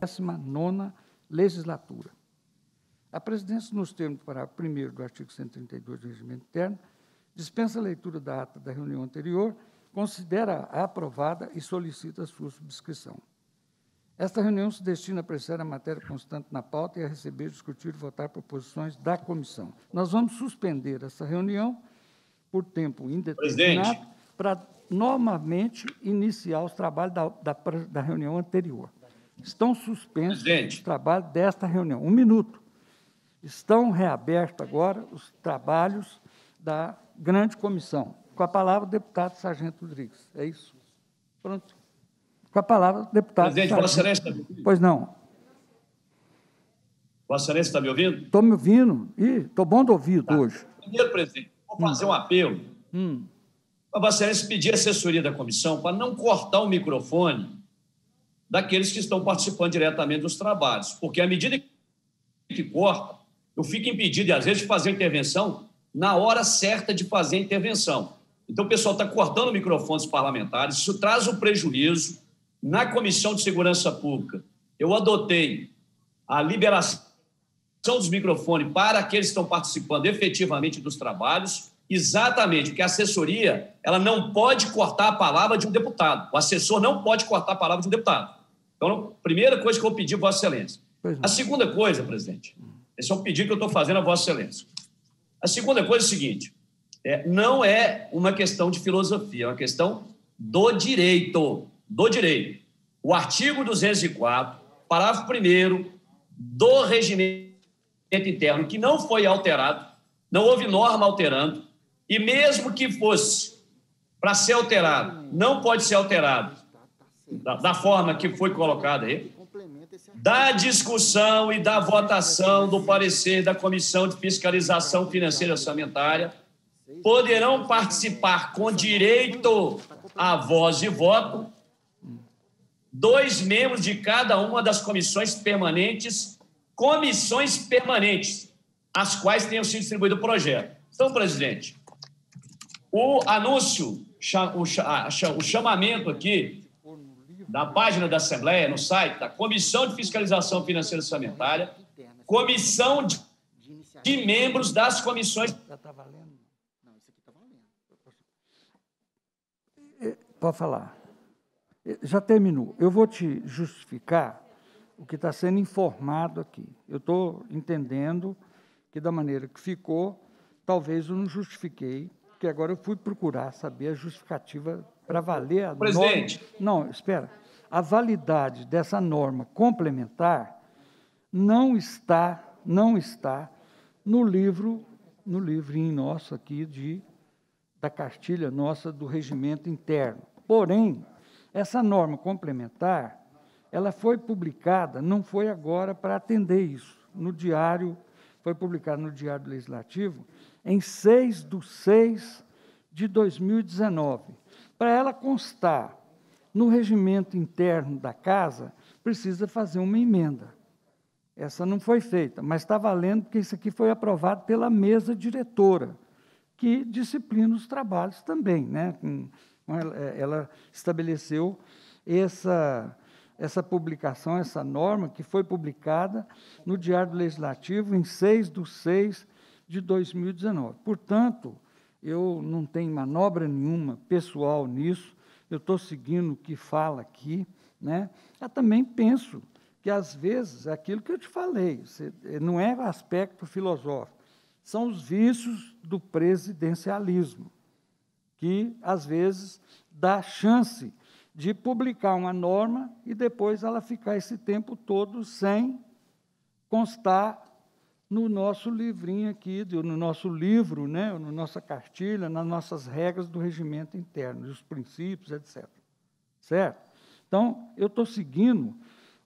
19 legislatura. A presidência, nos termos do parágrafo 1 do artigo 132 do Regimento Interno, dispensa a leitura da ata da reunião anterior, considera-a aprovada e solicita sua subscrição. Esta reunião se destina a apreciar a matéria constante na pauta e a receber, discutir e votar proposições da comissão. Nós vamos suspender essa reunião por tempo indeterminado para novamente iniciar os trabalhos da, da, da reunião anterior. Estão suspensos Presidente. os trabalhos desta reunião. Um minuto. Estão reabertos agora os trabalhos da grande comissão. Com a palavra, o deputado Sargento Rodrigues. É isso. Pronto. Com a palavra, deputado. Presidente, Vossa Excelência está me ouvindo? Pois não. Vossa Excelência está me ouvindo? Estou me ouvindo. estou bom do ouvido tá. hoje. Primeiro, presidente, vou hum. fazer hum. um apelo. Hum. A Vossa Excelência pedir assessoria da comissão para não cortar o microfone daqueles que estão participando diretamente dos trabalhos, porque à medida que corta, eu fico impedido, às vezes, de fazer intervenção na hora certa de fazer intervenção. Então, o pessoal está cortando o microfone dos parlamentares, isso traz o um prejuízo na Comissão de Segurança Pública, eu adotei a liberação dos microfones para aqueles que estão participando efetivamente dos trabalhos, exatamente, porque a assessoria ela não pode cortar a palavra de um deputado. O assessor não pode cortar a palavra de um deputado. Então, a primeira coisa que eu pedi, Vossa Excelência. A segunda coisa, presidente, esse é um pedido que eu estou fazendo a Vossa Excelência. A segunda coisa é o seguinte: é, não é uma questão de filosofia, é uma questão do direito do direito. O artigo 204, parágrafo 1 do regimento interno, que não foi alterado, não houve norma alterando, e mesmo que fosse para ser alterado, não pode ser alterado da, da forma que foi colocada aí, da discussão e da votação do parecer da Comissão de Fiscalização Financeira e Orçamentária, poderão participar com direito a voz e voto dois membros de cada uma das comissões permanentes, comissões permanentes, as quais tenham sido distribuído o projeto. Então, presidente, o anúncio, o chamamento aqui da página da Assembleia, no site, da Comissão de Fiscalização Financeira e Orçamentária, comissão de, de membros das comissões. Já está valendo? Não, isso aqui está valendo. Pode falar. É, já terminou. Eu vou te justificar o que está sendo informado aqui. Eu estou entendendo que, da maneira que ficou, talvez eu não justifiquei, porque agora eu fui procurar saber a justificativa para valer a Presidente. norma. Não, espera. A validade dessa norma complementar não está, não está no livro, no livrinho nosso aqui de da cartilha nossa do regimento interno. Porém, essa norma complementar, ela foi publicada, não foi agora para atender isso, no diário, foi publicada no Diário Legislativo, em 6 de 6 de 2019. Para ela constar no regimento interno da Casa, precisa fazer uma emenda. Essa não foi feita, mas está valendo porque isso aqui foi aprovado pela mesa diretora, que disciplina os trabalhos também, né? Com, é, ela estabeleceu essa, essa publicação, essa norma, que foi publicada no Diário do Legislativo em 6 de 6 de 2019. Portanto, eu não tenho manobra nenhuma pessoal nisso, eu estou seguindo o que fala aqui. Né? Eu também penso que, às vezes, aquilo que eu te falei, é, não é aspecto filosófico, são os vícios do presidencialismo que às vezes dá chance de publicar uma norma e depois ela ficar esse tempo todo sem constar no nosso livrinho aqui, no nosso livro, né, na nossa cartilha, nas nossas regras do regimento interno, os princípios, etc. Certo? Então, eu estou seguindo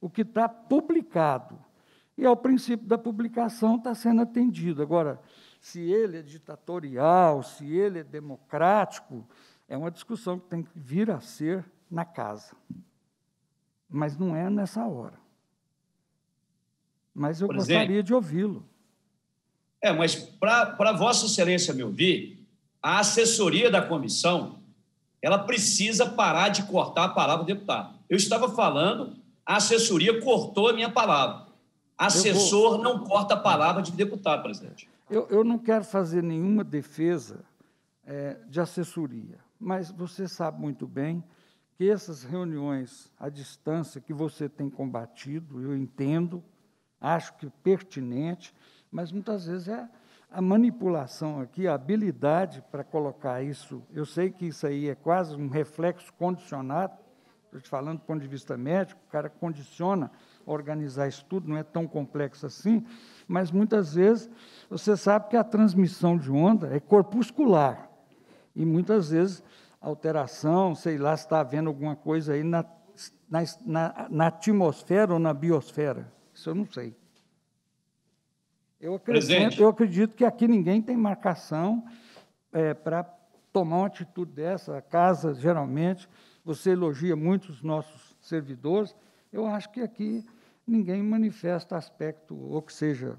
o que está publicado. E ao princípio da publicação está sendo atendido. Agora, se ele é ditatorial, se ele é democrático, é uma discussão que tem que vir a ser na casa. Mas não é nessa hora. Mas eu Presidente, gostaria de ouvi-lo. É, mas para Vossa Excelência me ouvir, a assessoria da comissão ela precisa parar de cortar a palavra do deputado. Eu estava falando, a assessoria cortou a minha palavra. Assessor vou... não corta a palavra de deputado, presidente. Eu, eu não quero fazer nenhuma defesa é, de assessoria, mas você sabe muito bem que essas reuniões à distância que você tem combatido, eu entendo, acho que pertinente, mas muitas vezes é a manipulação aqui, a habilidade para colocar isso. Eu sei que isso aí é quase um reflexo condicionado, estou te falando do ponto de vista médico, o cara condiciona organizar isso tudo, não é tão complexo assim, mas muitas vezes você sabe que a transmissão de onda é corpuscular. E muitas vezes alteração, sei lá, se está havendo alguma coisa aí na, na, na, atmosfera ou na biosfera. Isso eu não sei. Eu acredito, eu acredito que aqui ninguém tem marcação é, para tomar uma atitude dessa. A casa, geralmente, você elogia muito os nossos servidores. Eu acho que aqui ninguém manifesta aspecto, ou que seja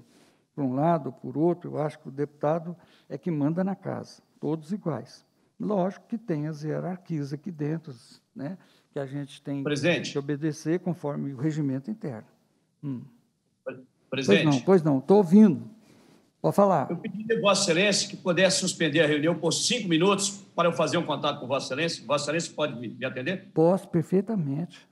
por um lado ou por outro, eu acho que o deputado é que manda na casa, todos iguais. Lógico que tem as hierarquias aqui dentro, né, que a gente tem Presidente. que obedecer conforme o regimento interno. Hum. Presidente. Pois não, estou ouvindo. Pode falar. Eu pedi a Vossa Excelência que pudesse suspender a reunião por cinco minutos para eu fazer um contato com Vossa Excelência. Vossa Excelência pode me atender? Posso, perfeitamente.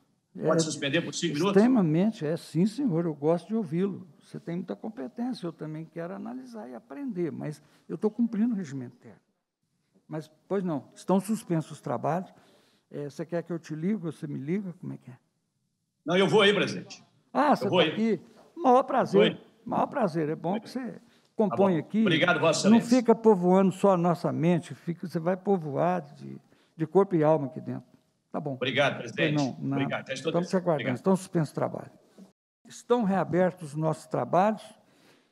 Pode é suspender por cinco minutos? Extremamente, é sim, senhor, eu gosto de ouvi-lo. Você tem muita competência, eu também quero analisar e aprender, mas eu estou cumprindo o regimento interno. Mas, pois não, estão suspensos os trabalhos. É, você quer que eu te ligue, você me liga, como é que é? Não, eu vou aí, presidente. Ah, você está aqui. Maior prazer, maior prazer. É bom que você tá compõe tá aqui. Obrigado, Vossa Não fica povoando só a nossa mente, fica, você vai povoar de, de corpo e alma aqui dentro. Tá bom. Obrigado, presidente. Não, Obrigado. estamos estou Estamos então, aguardando. Obrigado. Estão suspensos o trabalho. Estão reabertos os nossos trabalhos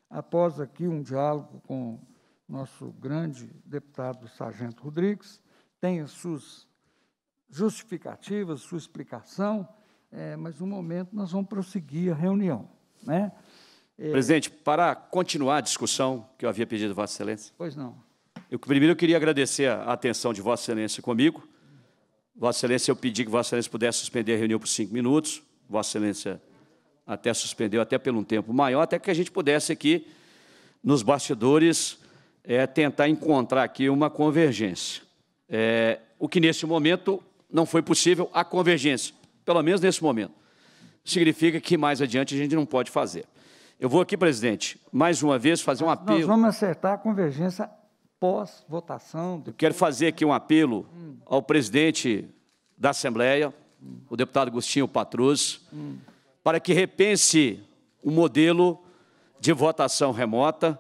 após aqui um diálogo com nosso grande deputado Sargento Rodrigues. Tem suas justificativas, sua explicação, é, mas no momento nós vamos prosseguir a reunião. Né? É... Presidente, para continuar a discussão que eu havia pedido, Vossa Excelência. Pois não. Eu, primeiro, eu queria agradecer a atenção de Vossa Excelência comigo Vossa Excelência, eu pedi que Vossa Excelência pudesse suspender a reunião por cinco minutos. Vossa Excelência até suspendeu, até pelo um tempo maior, até que a gente pudesse aqui, nos bastidores, é, tentar encontrar aqui uma convergência. É, o que, nesse momento, não foi possível, a convergência, pelo menos nesse momento. Significa que, mais adiante, a gente não pode fazer. Eu vou aqui, presidente, mais uma vez fazer um apelo. Nós vamos acertar a convergência pós-votação. Eu Quero fazer aqui um apelo hum. ao presidente da Assembleia, hum. o deputado Agostinho Patrus, hum. para que repense o um modelo de votação remota,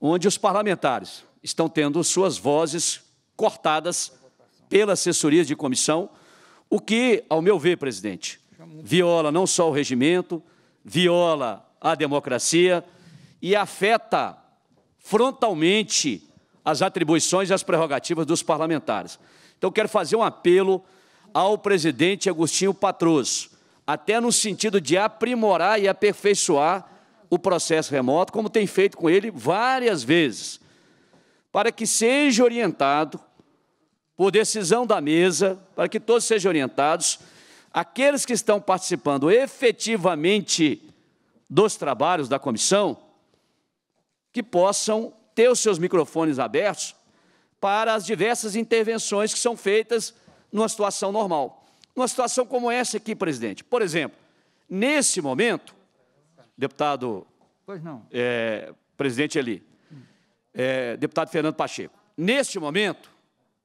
onde os parlamentares estão tendo suas vozes cortadas pela assessoria de comissão, o que, ao meu ver, presidente, viola não só o regimento, viola a democracia e afeta frontalmente as atribuições e as prerrogativas dos parlamentares. Então, quero fazer um apelo ao presidente Agostinho Patroso, até no sentido de aprimorar e aperfeiçoar o processo remoto, como tem feito com ele várias vezes, para que seja orientado, por decisão da mesa, para que todos sejam orientados, aqueles que estão participando efetivamente dos trabalhos da comissão, que possam ter os seus microfones abertos para as diversas intervenções que são feitas numa situação normal. Numa situação como essa aqui, presidente. Por exemplo, nesse momento, deputado. Pois não. É, presidente Eli. É, deputado Fernando Pacheco. Neste momento,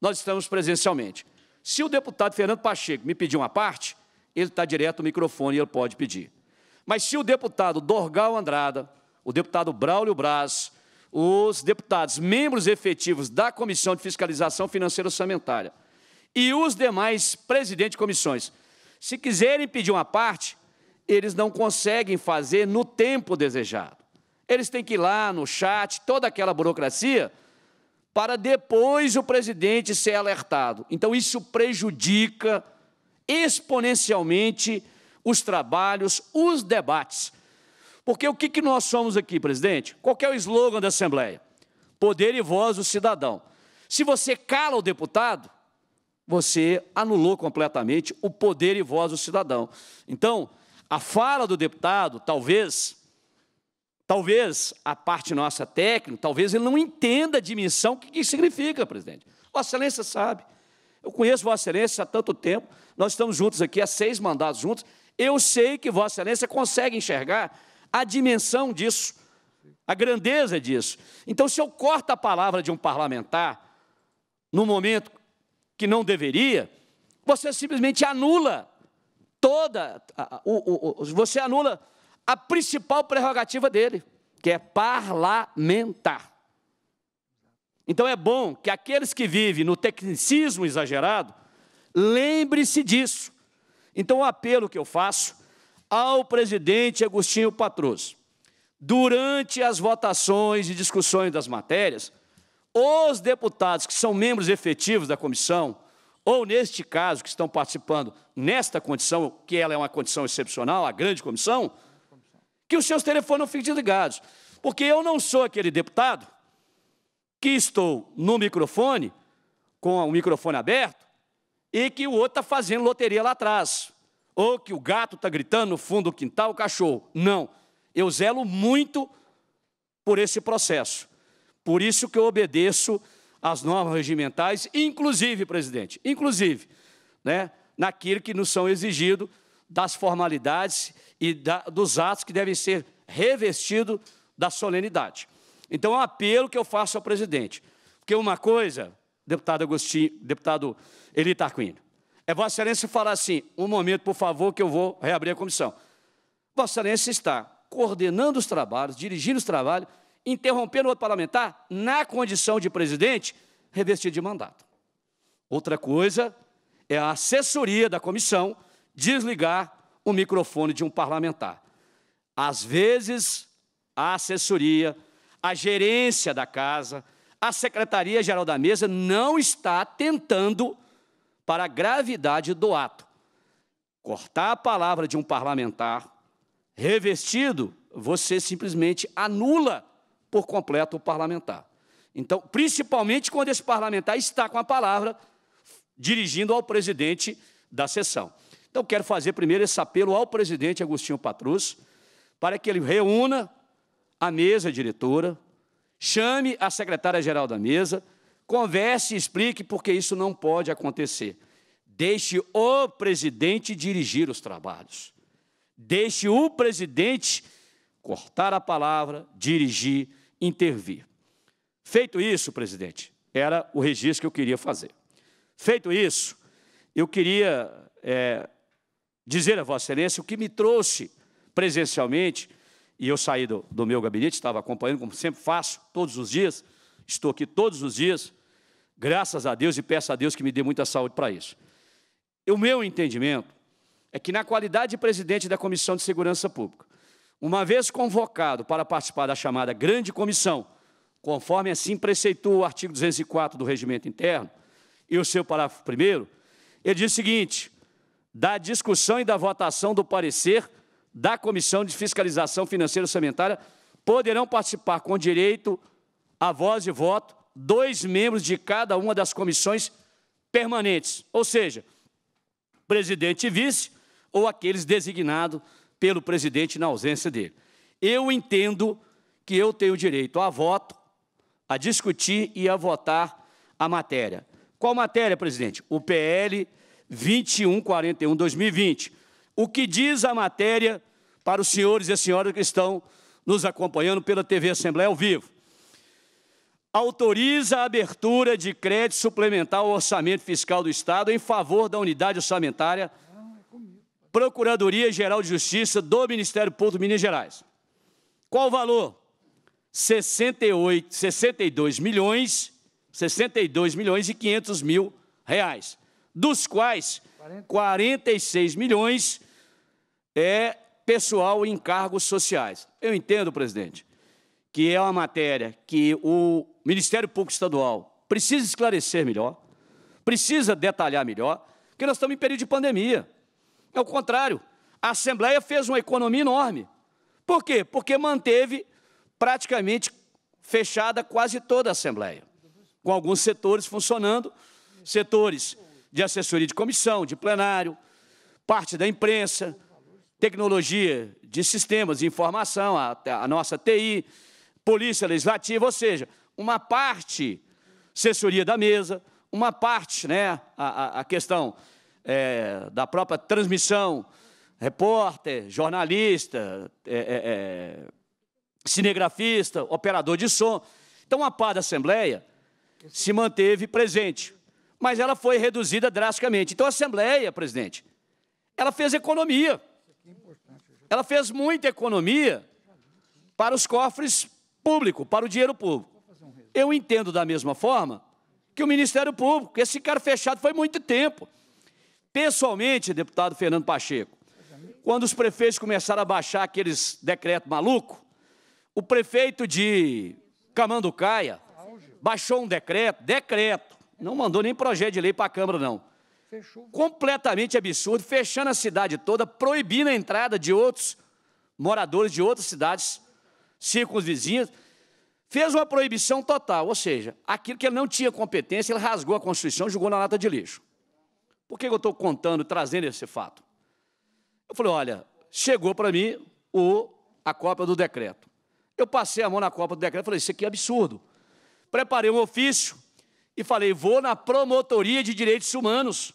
nós estamos presencialmente. Se o deputado Fernando Pacheco me pedir uma parte, ele está direto no microfone e ele pode pedir. Mas se o deputado Dorgal Andrada, o deputado Braulio Braz, os deputados, membros efetivos da Comissão de Fiscalização Financeira Orçamentária e os demais presidentes de comissões. Se quiserem pedir uma parte, eles não conseguem fazer no tempo desejado. Eles têm que ir lá no chat, toda aquela burocracia, para depois o presidente ser alertado. Então, isso prejudica exponencialmente os trabalhos, os debates. Porque o que, que nós somos aqui, presidente? Qual é o slogan da Assembleia? Poder e voz do cidadão. Se você cala o deputado, você anulou completamente o poder e voz do cidadão. Então, a fala do deputado, talvez, talvez a parte nossa técnica, talvez ele não entenda a dimensão que, que significa, presidente. Vossa Excelência sabe. Eu conheço Vossa Excelência há tanto tempo, nós estamos juntos aqui há seis mandatos juntos. Eu sei que Vossa Excelência consegue enxergar a dimensão disso, a grandeza disso. Então, se eu corto a palavra de um parlamentar no momento que não deveria, você simplesmente anula toda, o, o, o, você anula a principal prerrogativa dele, que é parlamentar. Então é bom que aqueles que vivem no tecnicismo exagerado lembre-se disso. Então o apelo que eu faço ao presidente Agostinho Patrus. Durante as votações e discussões das matérias, os deputados que são membros efetivos da comissão, ou neste caso, que estão participando nesta condição, que ela é uma condição excepcional, a grande comissão, que os seus telefones não fiquem desligados. Porque eu não sou aquele deputado que estou no microfone, com o microfone aberto, e que o outro está fazendo loteria lá atrás ou que o gato está gritando no fundo do quintal, o cachorro. Não. Eu zelo muito por esse processo. Por isso que eu obedeço às normas regimentais, inclusive, presidente, inclusive, né, naquilo que nos são exigido das formalidades e da, dos atos que devem ser revestidos da solenidade. Então, é um apelo que eu faço ao presidente. Porque uma coisa, deputado Agostinho, deputado Eli Tarquínio, é Vossa Excelência falar assim: um momento, por favor, que eu vou reabrir a comissão. Vossa Excelência está coordenando os trabalhos, dirigindo os trabalhos, interrompendo o outro parlamentar na condição de presidente, revestido de mandato. Outra coisa é a assessoria da comissão desligar o microfone de um parlamentar. Às vezes, a assessoria, a gerência da casa, a secretaria-geral da mesa não está tentando para a gravidade do ato. Cortar a palavra de um parlamentar revestido, você simplesmente anula por completo o parlamentar. Então, principalmente quando esse parlamentar está com a palavra dirigindo ao presidente da sessão. Então, quero fazer primeiro esse apelo ao presidente Agostinho Patrus, para que ele reúna a mesa diretora, chame a secretária-geral da mesa, Converse e explique porque isso não pode acontecer. Deixe o presidente dirigir os trabalhos. Deixe o presidente cortar a palavra, dirigir, intervir. Feito isso, presidente, era o registro que eu queria fazer. Feito isso, eu queria é, dizer a Vossa Excelência o que me trouxe presencialmente, e eu saí do, do meu gabinete, estava acompanhando, como sempre faço, todos os dias, estou aqui todos os dias, Graças a Deus e peço a Deus que me dê muita saúde para isso. O meu entendimento é que, na qualidade de presidente da Comissão de Segurança Pública, uma vez convocado para participar da chamada Grande Comissão, conforme assim preceitua o artigo 204 do Regimento Interno e o seu parágrafo 1, ele diz o seguinte: da discussão e da votação do parecer da Comissão de Fiscalização Financeira e Orçamentária poderão participar com direito a voz e voto dois membros de cada uma das comissões permanentes, ou seja, presidente e vice, ou aqueles designados pelo presidente na ausência dele. Eu entendo que eu tenho direito a voto, a discutir e a votar a matéria. Qual matéria, presidente? O PL 2141-2020. O que diz a matéria para os senhores e senhoras que estão nos acompanhando pela TV Assembleia ao vivo? autoriza a abertura de crédito suplementar ao orçamento fiscal do Estado em favor da unidade orçamentária Procuradoria Geral de Justiça do Ministério Público de Minas Gerais. Qual o valor? 68, 62 milhões, 62 milhões e 500 mil reais, dos quais 46 milhões é pessoal em cargos sociais. Eu entendo, presidente, que é uma matéria que o Ministério Público Estadual precisa esclarecer melhor, precisa detalhar melhor, porque nós estamos em período de pandemia. É o contrário. A Assembleia fez uma economia enorme. Por quê? Porque manteve praticamente fechada quase toda a Assembleia, com alguns setores funcionando, setores de assessoria de comissão, de plenário, parte da imprensa, tecnologia de sistemas de informação, a, a nossa TI, polícia legislativa, ou seja, uma parte assessoria da mesa, uma parte, né, a, a questão é, da própria transmissão, repórter, jornalista, é, é, é cinegrafista, operador de som. Então, a pá da Assembleia se manteve presente, mas ela foi reduzida drasticamente. Então, a Assembleia, presidente, ela fez economia. Ela fez muita economia para os cofres públicos, para o dinheiro público. Eu entendo da mesma forma que o Ministério Público, esse cara fechado foi muito tempo. Pessoalmente, deputado Fernando Pacheco, quando os prefeitos começaram a baixar aqueles decretos maluco, o prefeito de Camanducaia baixou um decreto, decreto, não mandou nem projeto de lei para a Câmara, não. Completamente absurdo, fechando a cidade toda, proibindo a entrada de outros moradores de outras cidades círculos vizinhos. Fez uma proibição total, ou seja, aquilo que ele não tinha competência, ele rasgou a Constituição e jogou na lata de lixo. Por que eu estou contando, trazendo esse fato? Eu falei, olha, chegou para mim o, a cópia do decreto. Eu passei a mão na cópia do decreto e falei, isso aqui é absurdo. Preparei um ofício e falei, vou na promotoria de direitos humanos,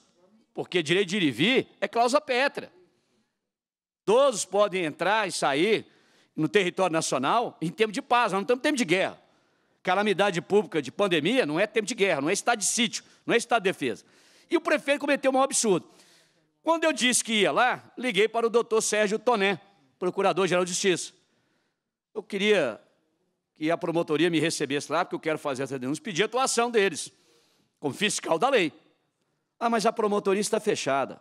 porque direito de ir e vir é cláusula pétrea. Todos podem entrar e sair no território nacional em tempo de paz, nós não estamos em tempo de guerra. Calamidade pública de pandemia não é tempo de guerra, não é estado de sítio, não é estado de defesa. E o prefeito cometeu um absurdo. Quando eu disse que ia lá, liguei para o doutor Sérgio Toné, procurador-geral de Justiça. Eu queria que a promotoria me recebesse lá, porque eu quero fazer essa denúncia, pedir a atuação deles, como fiscal da lei. Ah, mas a promotoria está fechada.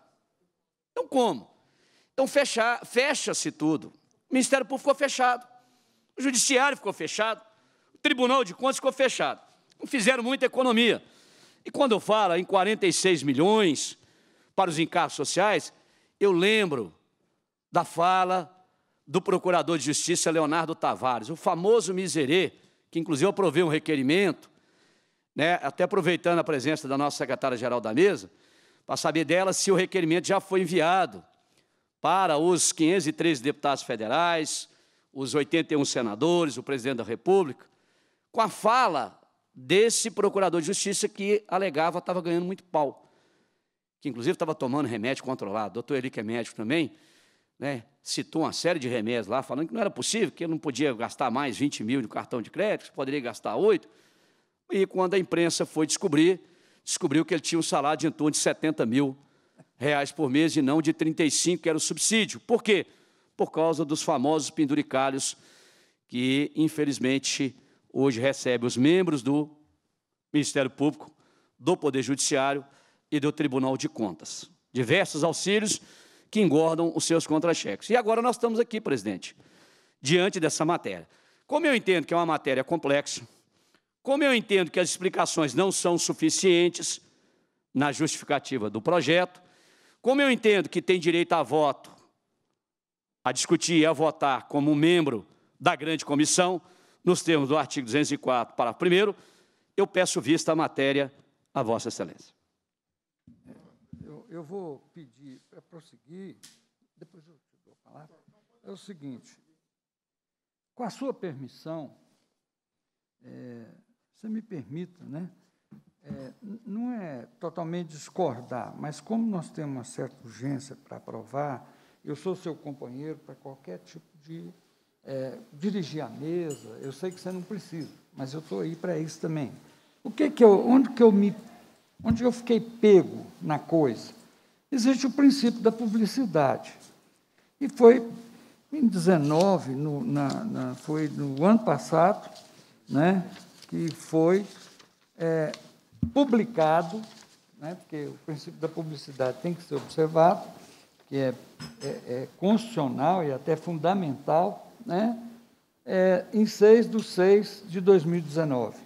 Então como? Então fecha-se tudo. Ministério Público ficou fechado. O Judiciário ficou fechado. O Tribunal de Contas ficou fechado. Não fizeram muita economia. E quando eu falo em 46 milhões para os encargos sociais, eu lembro da fala do procurador de justiça Leonardo Tavares, o famoso miserê, que inclusive eu provei um requerimento, né, até aproveitando a presença da nossa secretária-geral da mesa, para saber dela se o requerimento já foi enviado para os 503 deputados federais, os 81 senadores, o presidente da República, com a fala desse procurador de justiça que alegava estava ganhando muito pau, que inclusive estava tomando remédio controlado. O doutor Eli, que é médico também, né, citou uma série de remédios lá, falando que não era possível, que ele não podia gastar mais 20 mil no cartão de crédito, poderia gastar 8. E quando a imprensa foi descobrir, descobriu que ele tinha um salário de em torno de 70 mil reais por mês e não de 35, que era o subsídio. Por quê? Por causa dos famosos penduricalhos que, infelizmente, hoje recebem os membros do Ministério Público, do Poder Judiciário e do Tribunal de Contas. Diversos auxílios que engordam os seus contra-cheques. E agora nós estamos aqui, presidente, diante dessa matéria. Como eu entendo que é uma matéria complexa, como eu entendo que as explicações não são suficientes na justificativa do projeto, como eu entendo que tem direito a voto, a discutir e a votar como membro da grande comissão, nos termos do artigo 204, parágrafo 1, eu peço vista à matéria a Vossa Excelência. Eu, eu vou pedir para é, prosseguir, depois eu te dou a palavra. É o seguinte, com a sua permissão, é, você me permita, né? É, não é totalmente discordar, mas como nós temos uma certa urgência para aprovar, eu sou seu companheiro para qualquer tipo de. É, dirigir a mesa, eu sei que você não precisa, mas eu estou aí para isso também. O que que eu, onde que eu me, onde eu fiquei pego na coisa? Existe o princípio da publicidade. E foi em 19, no, na, na, foi no ano passado, né, que foi é, publicado, né, porque o princípio da publicidade tem que ser observado, que é, é, é constitucional e até fundamental, né, é, em 6 de 6 de 2019.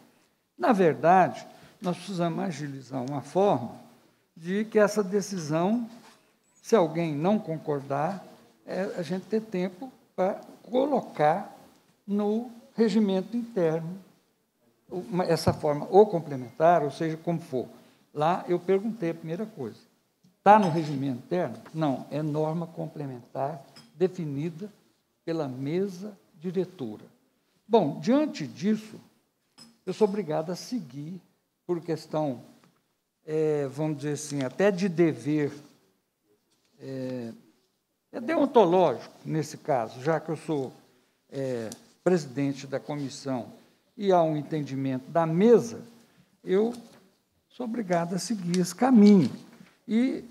Na verdade, nós precisamos agilizar uma forma de que essa decisão, se alguém não concordar, é, a gente ter tempo para colocar no regimento interno essa forma ou complementar, ou seja, como for. Lá eu perguntei a primeira coisa. Está no regimento interno? Não, é norma complementar definida pela mesa diretora. Bom, diante disso, eu sou obrigado a seguir, por questão, é, vamos dizer assim, até de dever, é, é deontológico nesse caso, já que eu sou é, presidente da comissão e há um entendimento da mesa, eu sou obrigado a seguir esse caminho. E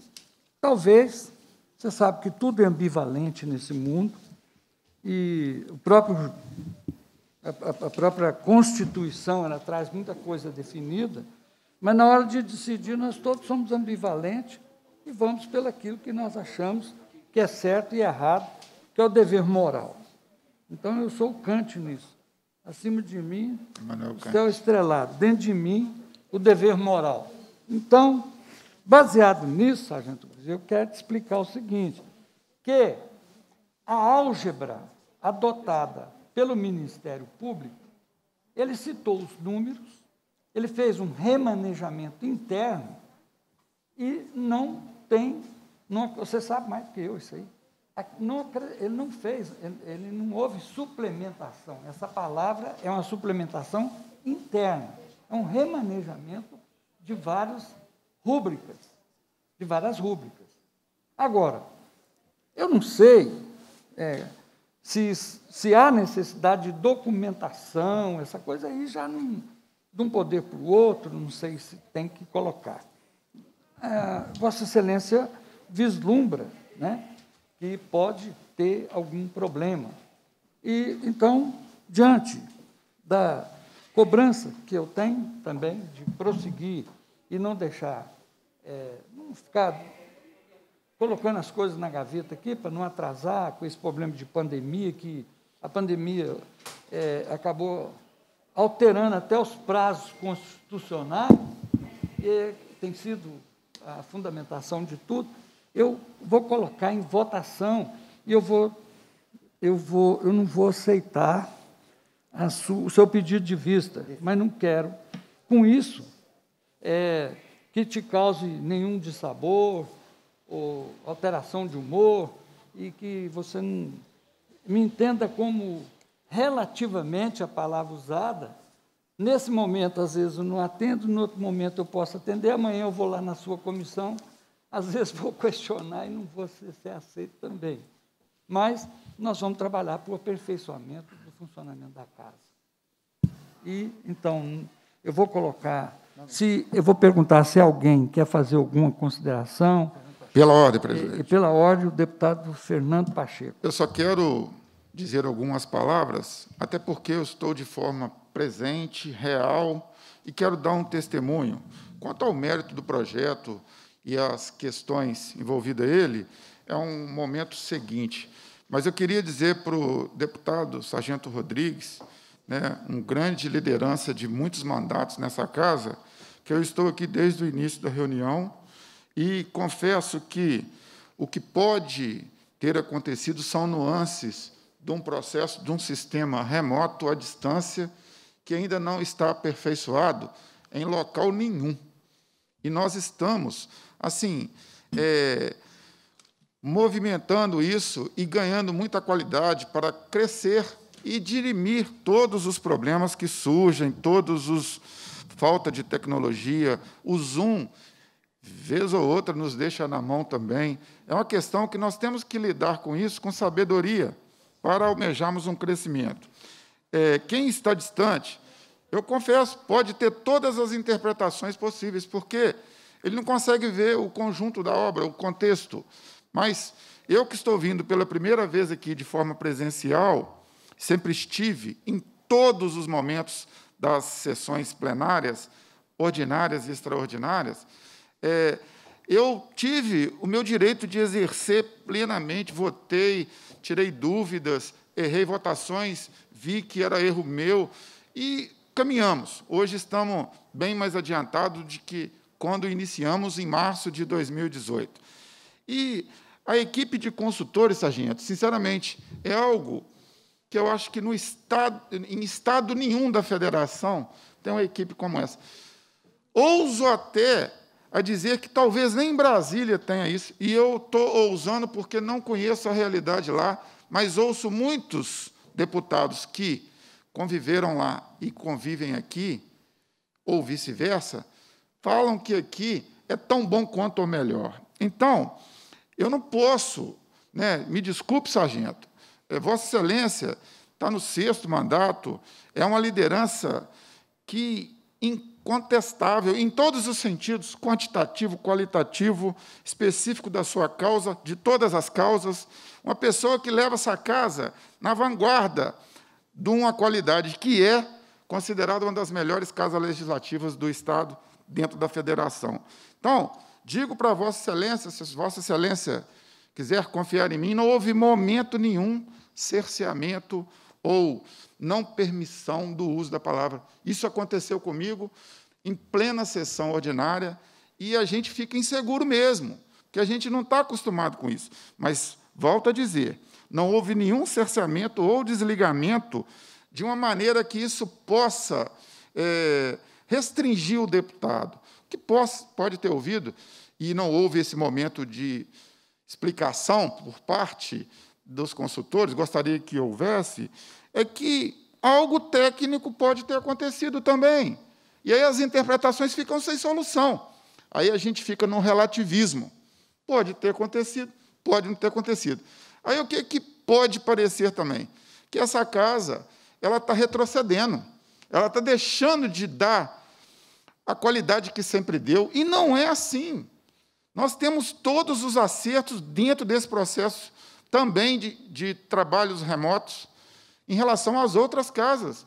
talvez, você sabe que tudo é ambivalente nesse mundo, e o próprio, a, a própria Constituição ela traz muita coisa definida, mas na hora de decidir, nós todos somos ambivalentes e vamos pelo aquilo que nós achamos que é certo e errado, que é o dever moral. Então eu sou o Kant nisso acima de mim Manoel o céu estrelado, dentro de mim o dever moral. Então, baseado nisso, sargento, eu quero te explicar o seguinte, que a álgebra adotada pelo Ministério Público, ele citou os números, ele fez um remanejamento interno e não tem, não, você sabe mais do que eu isso aí, não, ele não fez, ele, não houve suplementação. Essa palavra é uma suplementação interna, é um remanejamento de várias rúbricas, de várias rúbricas. Agora, eu não sei é, se, se há necessidade de documentação, essa coisa aí já não, de um poder para o outro, não sei se tem que colocar. É, Vossa Excelência vislumbra, né? que pode ter algum problema. E então, diante da cobrança que eu tenho também de prosseguir e não deixar, é, não ficar colocando as coisas na gaveta aqui para não atrasar com esse problema de pandemia, que a pandemia é, acabou alterando até os prazos constitucionais, e tem sido a fundamentação de tudo eu vou colocar em votação e eu vou, eu vou, eu não vou aceitar o seu pedido de vista, mas não quero. Com isso, é, que te cause nenhum dissabor ou alteração de humor e que você não, me entenda como relativamente a palavra usada. Nesse momento, às vezes, eu não atendo, no outro momento eu posso atender, amanhã eu vou lá na sua comissão às vezes vou questionar e não vou ser aceito também. Mas nós vamos trabalhar para o aperfeiçoamento do funcionamento da casa. E, então, eu vou colocar. Se, eu vou perguntar se alguém quer fazer alguma consideração. Pela ordem, presidente. E, pela ordem, o deputado Fernando Pacheco. Eu só quero dizer algumas palavras, até porque eu estou de forma presente, real, e quero dar um testemunho. Quanto ao mérito do projeto, e as questões envolvidas a ele, é um momento seguinte. Mas eu queria dizer para o deputado Sargento Rodrigues, né, um grande liderança de muitos mandatos nessa casa, que eu estou aqui desde o início da reunião e confesso que o que pode ter acontecido são nuances de um processo, de um sistema remoto à distância, que ainda não está aperfeiçoado em local nenhum. E nós estamos assim, é, movimentando isso e ganhando muita qualidade para crescer e dirimir todos os problemas que surgem, todos os falta de tecnologia, o Zoom vez ou outra nos deixa na mão também. É uma questão que nós temos que lidar com isso com sabedoria para almejarmos um crescimento. É, quem está distante, eu confesso, pode ter todas as interpretações possíveis, porque ele não consegue ver o conjunto da obra, o contexto. Mas eu que estou vindo pela primeira vez aqui de forma presencial, sempre estive em todos os momentos das sessões plenárias, ordinárias e extraordinárias, é, eu tive o meu direito de exercer plenamente, votei, tirei dúvidas, errei votações, vi que era erro meu e caminhamos. Hoje estamos bem mais adiantados de que quando iniciamos em março de 2018. E a equipe de consultores, sargento, sinceramente, é algo que eu acho que no estado, em estado nenhum da federação tem uma equipe como essa. Ouso até a dizer que talvez nem Brasília tenha isso, e eu estou ousando porque não conheço a realidade lá, mas ouço muitos deputados que conviveram lá e convivem aqui, ou vice-versa, falam que aqui é tão bom quanto ou melhor. Então, eu não posso, né, me desculpe, sargento, é, Vossa Excelência está no sexto mandato, é uma liderança que incontestável, em todos os sentidos, quantitativo, qualitativo, específico da sua causa, de todas as causas, uma pessoa que leva essa casa na vanguarda de uma qualidade que é considerada uma das melhores casas legislativas do Estado dentro da federação. Então, digo para Vossa Excelência, se Vossa Excelência quiser confiar em mim, não houve momento nenhum cerceamento ou não permissão do uso da palavra. Isso aconteceu comigo em plena sessão ordinária e a gente fica inseguro mesmo, porque a gente não está acostumado com isso. Mas, volto a dizer, não houve nenhum cerceamento ou desligamento de uma maneira que isso possa é, restringir o deputado, que pode ter ouvido, e não houve esse momento de explicação por parte dos consultores, gostaria que houvesse, é que algo técnico pode ter acontecido também. E aí as interpretações ficam sem solução. Aí a gente fica num relativismo. Pode ter acontecido, pode não ter acontecido. Aí o que, que pode parecer também? Que essa casa ela está retrocedendo, ela está deixando de dar a qualidade que sempre deu, e não é assim. Nós temos todos os acertos dentro desse processo também de, de trabalhos remotos em relação às outras casas.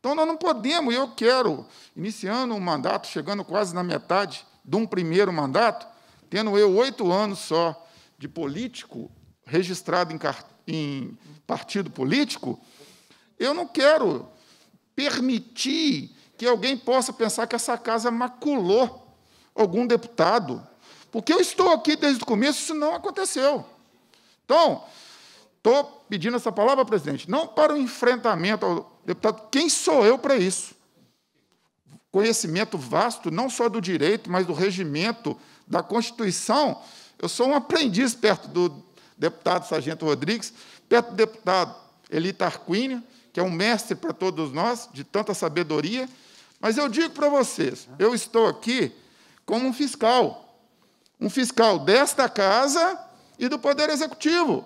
Então, nós não podemos, eu quero, iniciando um mandato, chegando quase na metade de um primeiro mandato, tendo eu oito anos só de político, registrado em, em partido político, eu não quero permitir que alguém possa pensar que essa casa maculou algum deputado, porque eu estou aqui desde o começo, isso não aconteceu. Então, estou pedindo essa palavra, presidente, não para o enfrentamento ao deputado, quem sou eu para isso? Conhecimento vasto, não só do direito, mas do regimento da Constituição. Eu sou um aprendiz perto do deputado Sargento Rodrigues, perto do deputado Eli Tarquínio, que é um mestre para todos nós, de tanta sabedoria, mas eu digo para vocês, eu estou aqui como um fiscal. Um fiscal desta casa e do Poder Executivo.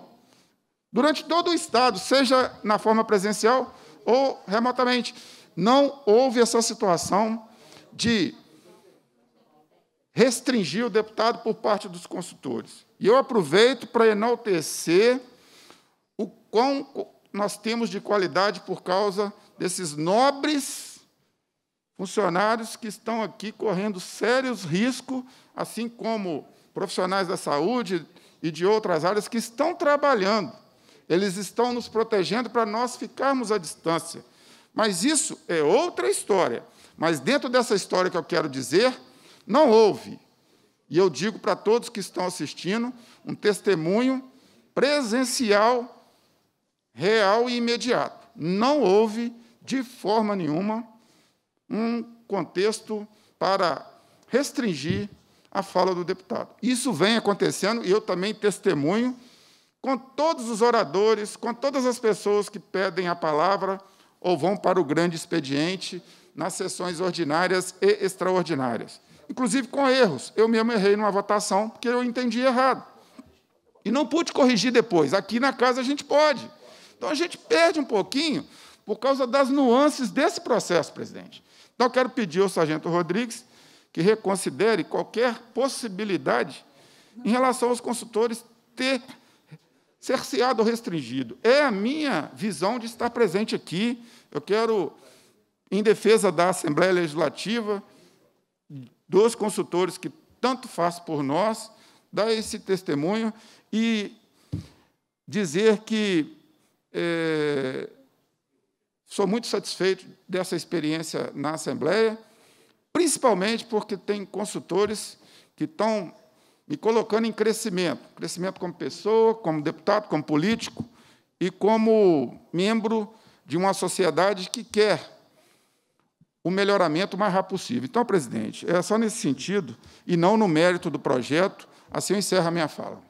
Durante todo o Estado, seja na forma presencial ou remotamente. Não houve essa situação de restringir o deputado por parte dos consultores. E eu aproveito para enaltecer o quão nós temos de qualidade por causa desses nobres Funcionários que estão aqui correndo sérios riscos, assim como profissionais da saúde e de outras áreas que estão trabalhando. Eles estão nos protegendo para nós ficarmos à distância. Mas isso é outra história. Mas dentro dessa história que eu quero dizer, não houve, e eu digo para todos que estão assistindo, um testemunho presencial, real e imediato. Não houve, de forma nenhuma, um contexto para restringir a fala do deputado. Isso vem acontecendo e eu também testemunho com todos os oradores, com todas as pessoas que pedem a palavra ou vão para o grande expediente nas sessões ordinárias e extraordinárias. Inclusive com erros. Eu mesmo errei numa votação porque eu entendi errado. E não pude corrigir depois. Aqui na casa a gente pode. Então a gente perde um pouquinho por causa das nuances desse processo, presidente. Então, eu quero pedir ao sargento Rodrigues que reconsidere qualquer possibilidade em relação aos consultores ter cerceado ou restringido. É a minha visão de estar presente aqui. Eu quero, em defesa da Assembleia Legislativa, dos consultores que tanto faz por nós, dar esse testemunho e dizer que é, Sou muito satisfeito dessa experiência na Assembleia, principalmente porque tem consultores que estão me colocando em crescimento crescimento como pessoa, como deputado, como político e como membro de uma sociedade que quer o melhoramento o mais rápido possível. Então, presidente, é só nesse sentido, e não no mérito do projeto, assim eu encerro a minha fala.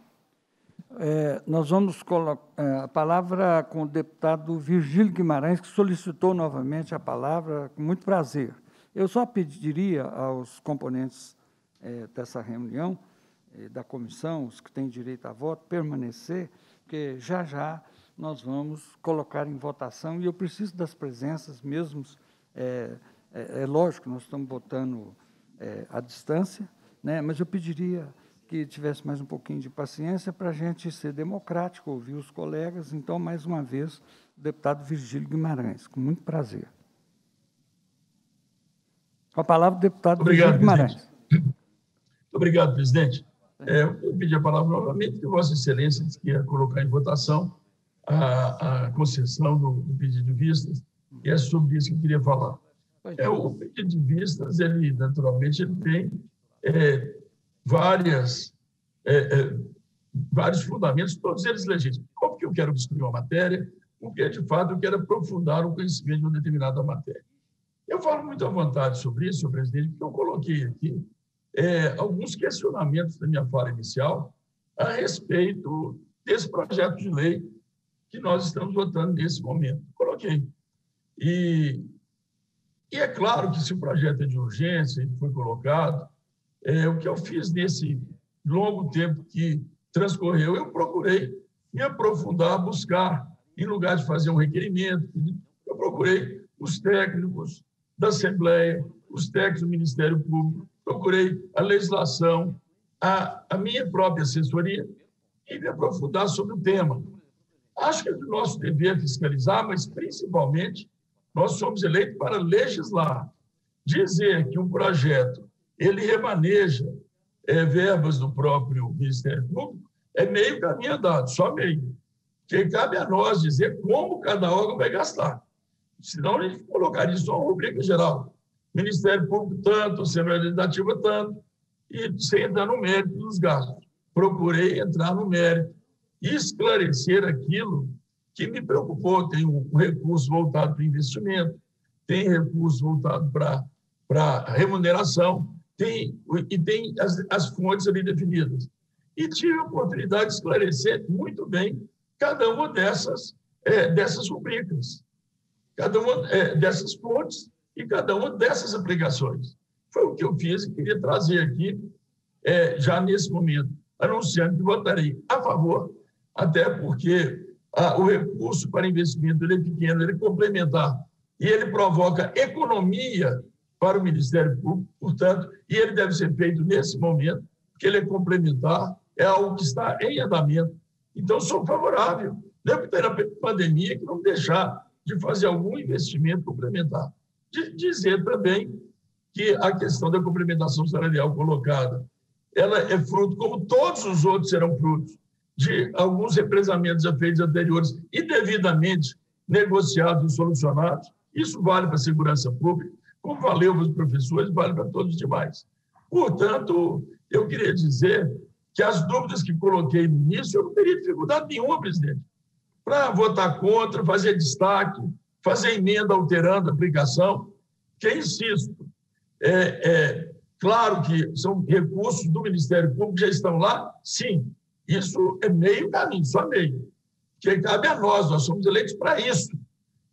É, nós vamos colocar é, a palavra com o deputado Virgílio Guimarães, que solicitou novamente a palavra, com muito prazer. Eu só pediria aos componentes é, dessa reunião, é, da comissão, os que têm direito a voto, permanecer, porque já já nós vamos colocar em votação, e eu preciso das presenças mesmo, é, é, é lógico, nós estamos votando é, à distância, né, mas eu pediria que tivesse mais um pouquinho de paciência para a gente ser democrático, ouvir os colegas. Então, mais uma vez, o deputado Virgílio Guimarães, com muito prazer. Com a palavra, o deputado Obrigado, Virgílio Guimarães. Presidente. Obrigado, presidente. É, eu pedi a palavra novamente, que Vossa Excelência disse que ia colocar em votação a, a concessão do, do, pedido de vistas, e é sobre isso que eu queria falar. É, é, o pedido de vistas, ele, naturalmente, ele tem é, várias, é, é, vários fundamentos, todos eles legítimos. Como que eu quero destruir uma matéria? Porque, de fato, eu quero aprofundar o conhecimento de uma determinada matéria. Eu falo muito à vontade sobre isso, senhor presidente, porque eu coloquei aqui é, alguns questionamentos da minha fala inicial a respeito desse projeto de lei que nós estamos votando nesse momento. Coloquei. E, e é claro que se o projeto é de urgência, ele foi colocado, é, o que eu fiz nesse longo tempo que transcorreu, eu procurei me aprofundar, buscar, em lugar de fazer um requerimento, né? eu procurei os técnicos da Assembleia, os técnicos do Ministério Público, procurei a legislação, a, a minha própria assessoria e me aprofundar sobre o tema. Acho que é do nosso dever fiscalizar, mas principalmente nós somos eleitos para legislar. Dizer que um projeto ele remaneja é, verbas do próprio Ministério Público, é meio caminho andado, só meio. Porque cabe a nós dizer como cada órgão vai gastar. Senão a gente colocaria só uma rubrica geral. Ministério Público tanto, Assembleia Legislativa tanto, e sem entrar no mérito dos gastos. Procurei entrar no mérito e esclarecer aquilo que me preocupou. Tem um recurso voltado para investimento, tem recurso voltado para, para remuneração, tem, e tem as, as fontes ali definidas. E tive a oportunidade de esclarecer muito bem cada uma dessas, é, dessas rubricas, cada uma é, dessas fontes e cada uma dessas aplicações. Foi o que eu fiz e queria trazer aqui, é, já nesse momento, anunciando que votarei a favor, até porque o recurso para investimento ele é pequeno, ele é complementar e ele provoca economia para o Ministério Público, portanto, e ele deve ser feito nesse momento, porque ele é complementar, é algo que está em andamento. Então, sou favorável. Lembro que na pandemia que não deixar de fazer algum investimento complementar. De dizer também que a questão da complementação salarial colocada, ela é fruto, como todos os outros serão frutos, de alguns represamentos já feitos anteriores e devidamente negociados e solucionados. Isso vale para a segurança pública, como valeu para os professores, vale para todos os demais. Portanto, eu queria dizer que as dúvidas que coloquei no início, eu não teria dificuldade nenhuma, presidente, para votar contra, fazer destaque, fazer emenda alterando a aplicação, que insisto, é, é, claro que são recursos do Ministério Público, já estão lá, sim, isso é meio caminho, só meio. Que cabe a nós, nós somos eleitos para isso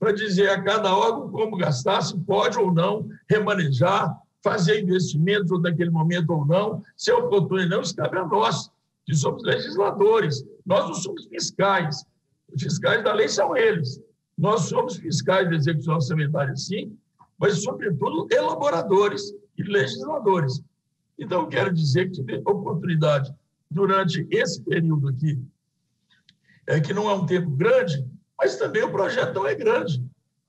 para dizer a cada órgão como gastar, se pode ou não remanejar, fazer investimentos ou daquele momento ou não, se é oportuno ou não, isso cabe a nós, que somos legisladores, nós não somos fiscais. Os fiscais da lei são eles. Nós somos fiscais da execução orçamentária, sim, mas, sobretudo, elaboradores e legisladores. Então, quero dizer que tive oportunidade durante esse período aqui, é que não é um tempo grande, mas também o projeto não é grande.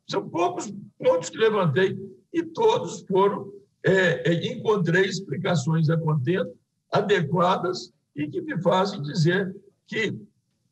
São poucos pontos que levantei e todos foram, é, é encontrei explicações a contento, adequadas e que me fazem dizer que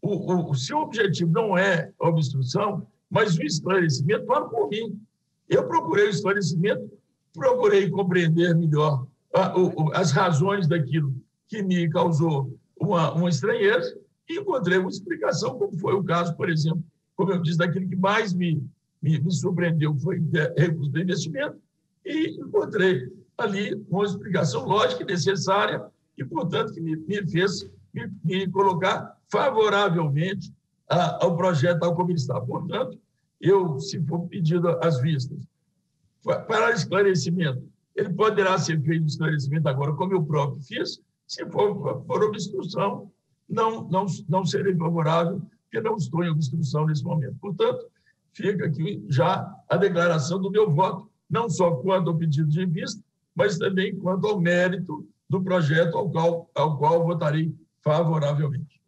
o, o, o seu objetivo não é obstrução, mas o esclarecimento para por mim. Eu procurei o esclarecimento, procurei compreender melhor a, o, as razões daquilo que me causou uma, uma estranheza e encontrei uma explicação, como foi o caso, por exemplo, como eu disse, daquilo que mais me, me, me surpreendeu foi é, recurso do investimento, e encontrei ali uma explicação lógica e necessária, e, portanto, que me, me fez me, me, colocar favoravelmente a, ao projeto tal como ele está. Portanto, eu, se for pedido às vistas, para esclarecimento, ele poderá ser feito esclarecimento agora, como eu próprio fiz, se for por obstrução, não, não, não serei favorável porque não estou em obstrução nesse momento. Portanto, fica aqui já a declaração do meu voto, não só quanto ao pedido de vista, mas também quanto ao mérito do projeto ao qual, ao qual votarei favoravelmente.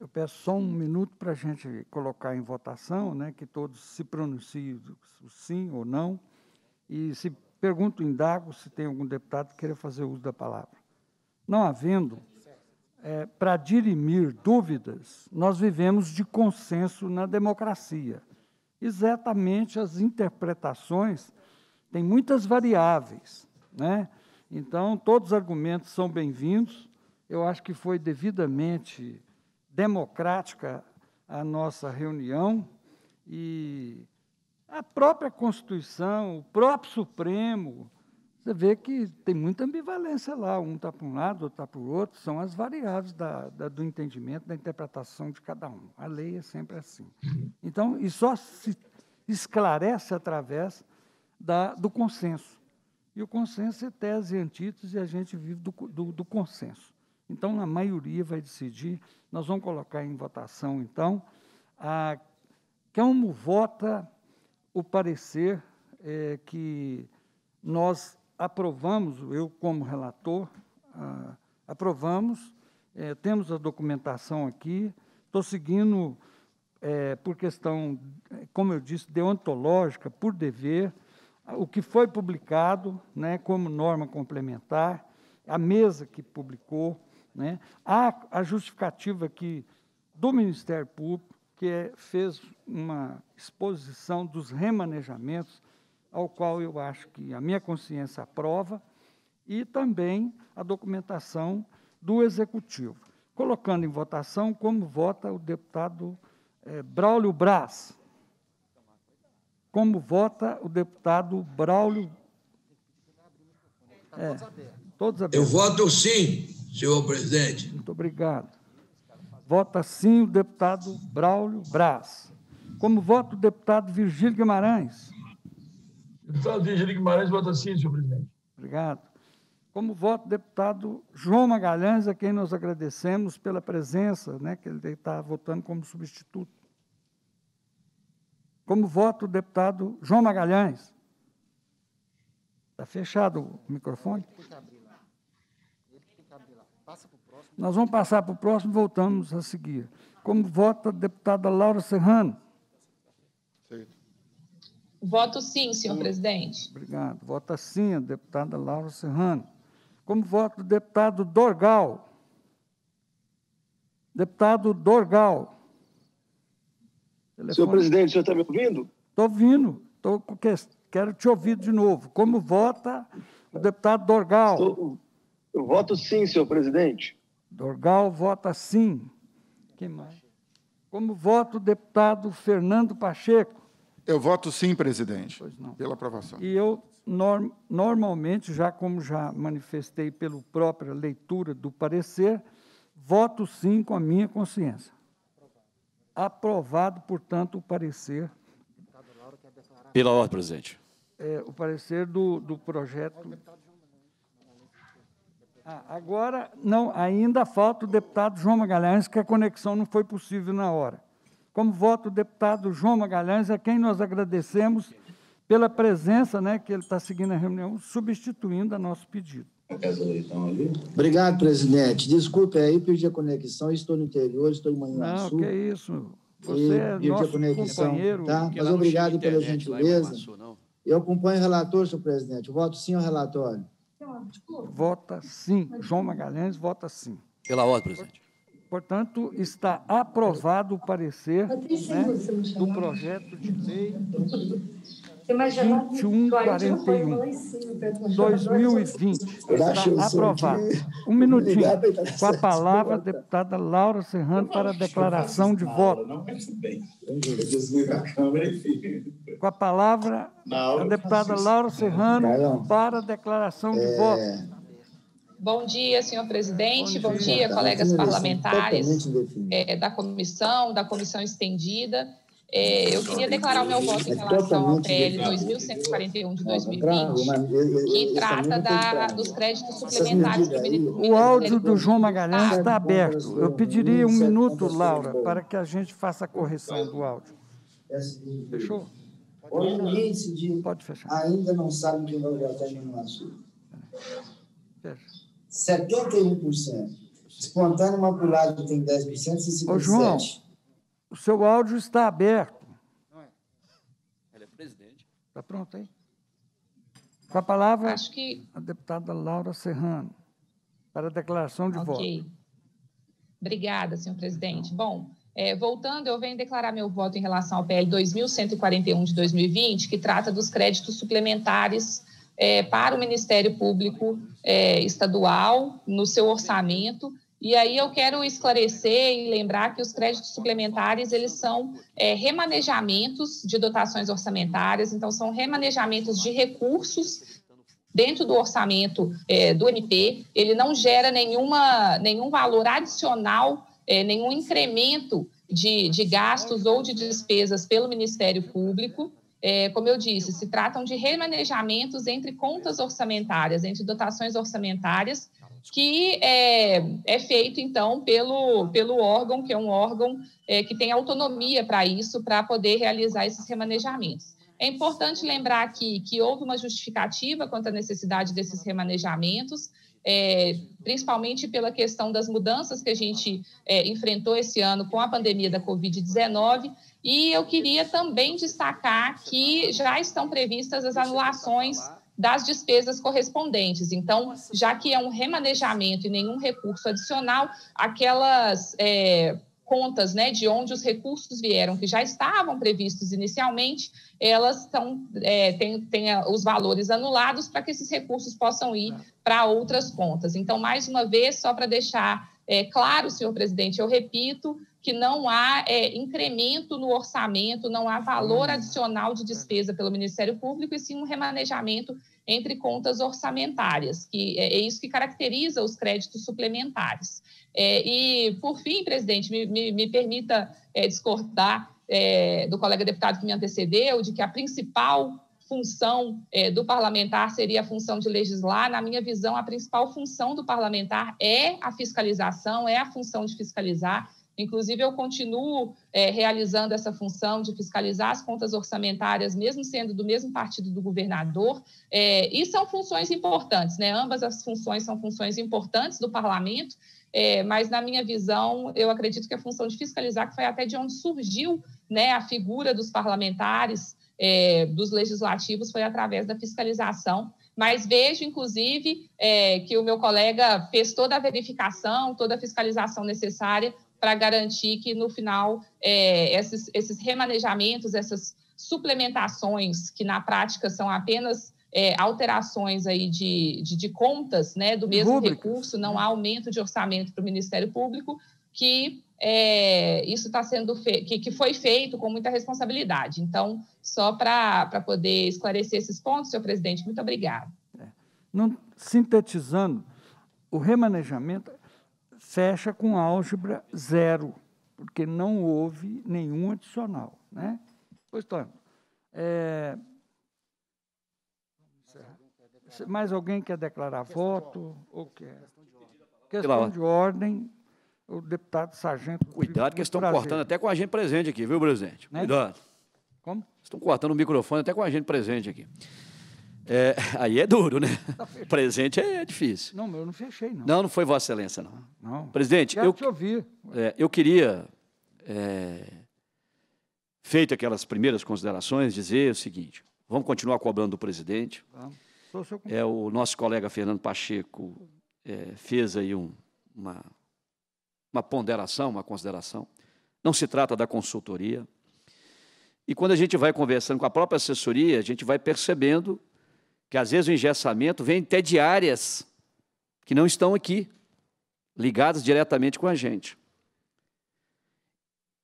Eu peço só um minuto para a gente colocar em votação, né, que todos se pronunciem sim ou não, e se pergunto, indago se tem algum deputado que queira fazer uso da palavra. Não havendo, é, para dirimir dúvidas, nós vivemos de consenso na democracia. Exatamente as interpretações têm muitas variáveis. Né? Então, todos os argumentos são bem-vindos. Eu acho que foi devidamente democrática a nossa reunião e a própria Constituição, o próprio Supremo, você vê que tem muita ambivalência lá, um está para um lado, outro está para o outro, são as variáveis da, da, do entendimento, da interpretação de cada um. A lei é sempre assim. Então, e só se esclarece através da, do consenso. E o consenso é tese e antítese, e a gente vive do, do, do consenso. Então, na maioria vai decidir. Nós vamos colocar em votação, então, a, como vota o parecer é, que nós aprovamos, eu como relator, ah, aprovamos, é, temos a documentação aqui, estou seguindo, é, por questão, como eu disse, deontológica, por dever, o que foi publicado né, como norma complementar, a mesa que publicou, né, a, a justificativa que, do Ministério Público, que é, fez uma exposição dos remanejamentos ao qual eu acho que a minha consciência aprova, e também a documentação do Executivo, colocando em votação como vota o deputado é, Braulio Braz. Como vota o deputado Braulio. Tá é, todos abertos. Eu voto sim, senhor presidente. Muito obrigado. Vota sim o deputado Braulio Braz. Como vota o deputado Virgílio Guimarães. Deputado Virgílio Guimarães vota sim, senhor presidente. Obrigado. Como voto, deputado João Magalhães, a quem nós agradecemos pela presença, né, que ele está votando como substituto. Como voto, deputado João Magalhães. Está fechado o microfone? Nós vamos passar para o próximo, e voltamos a seguir. Como vota deputada Laura Serrano. Voto sim, senhor Muito presidente. Obrigado. Vota sim a deputada Laura Serrano. Como voto o deputado Dorgal. Deputado Dorgal. Telefone. Senhor presidente, o senhor está me ouvindo? Estou ouvindo. Tô, quero te ouvir de novo. Como vota o deputado Dorgal? Estou, eu voto sim, senhor presidente. Dorgal vota sim. Quem mais? Como vota o deputado Fernando Pacheco? Eu voto sim, presidente. Pois não. Pela aprovação. E eu, normalmente, já como já manifestei pela própria leitura do parecer, voto sim com a minha consciência. Aprovado, portanto, o parecer. Pela ordem, presidente. É, o parecer do, do projeto. Ah, agora, não, ainda falta o deputado João Magalhães, que a conexão não foi possível na hora como voto o deputado João Magalhães, a quem nós agradecemos pela presença, né, que ele está seguindo a reunião, substituindo a nosso pedido. Obrigado, presidente. Desculpe aí, perdi a conexão, estou no interior, estou em Manhã Não, Sul. Não, que isso. Você e, é nosso a conexão, Tá? É Mas obrigado pela internet, gentileza. Sul, Eu acompanho o relator, senhor presidente. Voto sim ao relatório. Vota sim. João Magalhães vota sim. Pela ordem, presidente. Portanto, está aprovado o parecer né, do projeto de lei 2141 2020. Está aprovado. Um minutinho. Com a palavra, deputada Laura Serrano, para a declaração de voto. Com a palavra, a deputada Laura Serrano, para a declaração de voto. Bom dia, senhor presidente. Bom dia, Bom dia tá colegas parlamentares é, da comissão, da comissão estendida. É, eu queria declarar o meu voto em é relação ao PL 2141 de 2020, ah, tá, que trata da, dos créditos suplementares o O áudio do João Magalhães está aberto. Eu pediria um minuto, Laura, para que a gente faça a correção do então, áudio. É Fechou? Olha, Pode fechar. Ainda não sabe quem vai votar em Minas Fecha. 71%. Espontâneo maculado tem 10% e Ô, João, o seu áudio está aberto. Não é. Ele é presidente. Está pronto aí? Com a palavra, Acho que... a deputada Laura Serrano, para a declaração de okay. voto. Ok. Obrigada, senhor presidente. Bom, é, voltando, eu venho declarar meu voto em relação ao PL 2141 de 2020, que trata dos créditos suplementares é, para o Ministério Público é, Estadual no seu orçamento. E aí eu quero esclarecer e lembrar que os créditos suplementares eles são é, remanejamentos de dotações orçamentárias, então são remanejamentos de recursos dentro do orçamento é, do MP. Ele não gera nenhuma, nenhum valor adicional, é, nenhum incremento de, de gastos ou de despesas pelo Ministério Público. É, como eu disse, se tratam de remanejamentos entre contas orçamentárias, entre dotações orçamentárias, que é, é feito, então, pelo, pelo órgão, que é um órgão é, que tem autonomia para isso, para poder realizar esses remanejamentos. É importante lembrar aqui que houve uma justificativa quanto à necessidade desses remanejamentos, é, principalmente pela questão das mudanças que a gente é, enfrentou esse ano com a pandemia da Covid-19, e eu queria também destacar que já estão previstas as anulações das despesas correspondentes. Então, já que é um remanejamento e nenhum recurso adicional, aquelas é, contas né, de onde os recursos vieram, que já estavam previstos inicialmente, elas são, é, têm, têm os valores anulados para que esses recursos possam ir tá. para outras contas. Então, mais uma vez, só para deixar é, claro, senhor presidente, eu repito, que não há é, incremento no orçamento, não há valor hum. adicional de despesa pelo Ministério Público, e sim um remanejamento entre contas orçamentárias, que é, é isso que caracteriza os créditos suplementares. É, e, por fim, presidente, me, me, me permita é, discordar é, do colega deputado que me antecedeu, de que a principal função é, do parlamentar seria a função de legislar. Na minha visão, a principal função do parlamentar é a fiscalização, é a função de fiscalizar. Inclusive, eu continuo é, realizando essa função de fiscalizar as contas orçamentárias, mesmo sendo do mesmo partido do governador, é, e são funções importantes, né? Ambas as funções são funções importantes do parlamento, é, mas, na minha visão, eu acredito que a função de fiscalizar, que foi até de onde surgiu né, a figura dos parlamentares, é, dos legislativos, foi através da fiscalização mas vejo, inclusive, é, que o meu colega fez toda a verificação, toda a fiscalização necessária para garantir que, no final, é, esses, esses remanejamentos, essas suplementações, que na prática são apenas é, alterações aí de, de, de, contas né, do mesmo Rúbricas. recurso, não há aumento de orçamento para o Ministério Público, que é, isso está sendo que, que foi feito com muita responsabilidade. Então, só para poder esclarecer esses pontos, senhor presidente, muito obrigado. É. Não, sintetizando, o remanejamento fecha com álgebra zero, porque não houve nenhum adicional. Né? Portanto, tá. é... mais alguém quer declarar voto? ou quer? Questão de ordem. Questão de ordem o deputado Sargento. Cuidado que estão prazer. cortando até com a gente presente aqui, viu, presidente? Né? Cuidado. Como? Estão cortando o microfone até com a gente presente aqui. É, aí é duro, né? Tá Presente é, é, difícil. Não, eu não fechei, não. Não, não foi Vossa Excelência, não. Não. Presidente, Quero eu. Te ouvir. É, eu queria, é, feito aquelas primeiras considerações, dizer o seguinte: vamos continuar cobrando do presidente. Vamos. É, o nosso colega Fernando Pacheco é, fez aí um, uma, uma ponderação, uma consideração. Não se trata da consultoria. E quando a gente vai conversando com a própria assessoria, a gente vai percebendo que às vezes o engessamento vem até de áreas que não estão aqui, ligadas diretamente com a gente.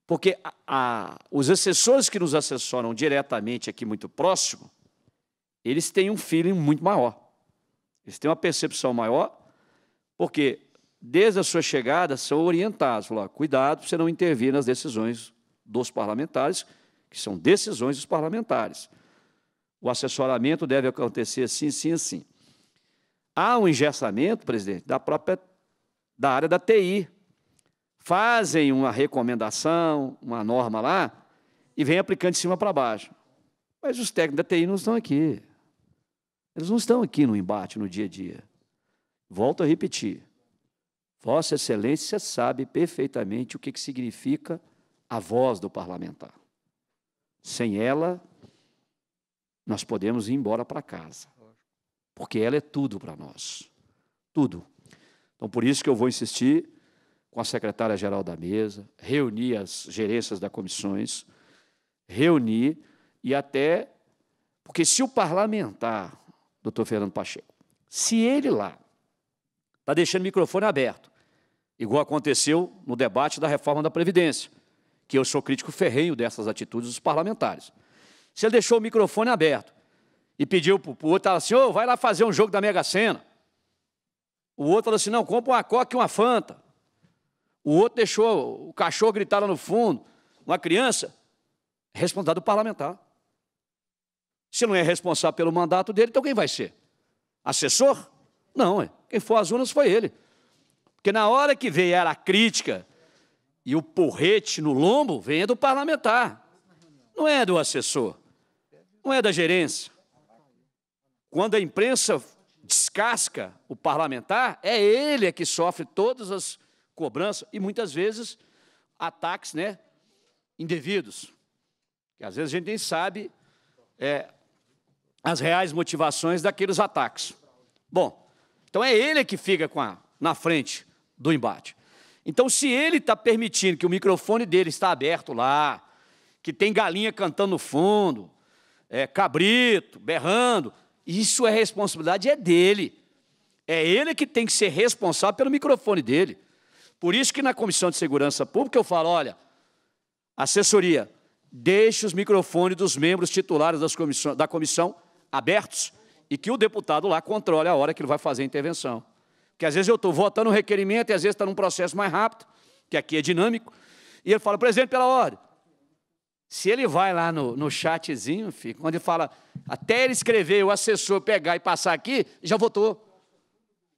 Porque a, a, os assessores que nos assessoram diretamente aqui muito próximo, eles têm um feeling muito maior. Eles têm uma percepção maior, porque desde a sua chegada são orientados, falar, cuidado para você não intervir nas decisões dos parlamentares, que são decisões dos parlamentares. O assessoramento deve acontecer assim, assim, assim. Há um engessamento, presidente, da própria da área da TI. Fazem uma recomendação, uma norma lá, e vem aplicando de cima para baixo. Mas os técnicos da TI não estão aqui. Eles não estão aqui no embate, no dia a dia. Volto a repetir. Vossa Excelência sabe perfeitamente o que, que significa a voz do parlamentar. Sem ela, nós podemos ir embora para casa. Porque ela é tudo para nós. Tudo. Então, por isso que eu vou insistir com a secretária-geral da mesa, reunir as gerências das comissões, reunir e até. Porque se o parlamentar, doutor Fernando Pacheco, se ele lá está deixando o microfone aberto, igual aconteceu no debate da reforma da Previdência, que eu sou crítico ferrenho dessas atitudes dos parlamentares se ele deixou o microfone aberto e pediu para o outro, assim, ô, oh, vai lá fazer um jogo da Mega Sena. O outro falou assim, não, compra uma Coca e uma Fanta. O outro deixou o cachorro gritar lá no fundo, uma criança, responsável do parlamentar. Se não é responsável pelo mandato dele, então quem vai ser? Assessor? Não, quem for às urnas foi ele. Porque na hora que veio era a crítica e o porrete no lombo, vem é do parlamentar, não é do assessor não é da gerência. Quando a imprensa descasca o parlamentar, é ele é que sofre todas as cobranças e muitas vezes ataques né, indevidos. Que às vezes a gente nem sabe é, as reais motivações daqueles ataques. Bom, então é ele que fica a, na frente do embate. Então, se ele está permitindo que o microfone dele está aberto lá, que tem galinha cantando no fundo, é, cabrito, berrando. Isso é responsabilidade, é dele. É ele que tem que ser responsável pelo microfone dele. Por isso que na Comissão de Segurança Pública eu falo, olha, assessoria, deixe os microfones dos membros titulares da comissão abertos e que o deputado lá controle a hora que ele vai fazer a intervenção. Porque às vezes eu estou votando um requerimento e às vezes está num processo mais rápido, que aqui é dinâmico, e ele fala, presidente, pela ordem. Se ele vai lá no, no chatzinho, filho, quando ele fala, até ele escrever, o assessor pegar e passar aqui, já votou.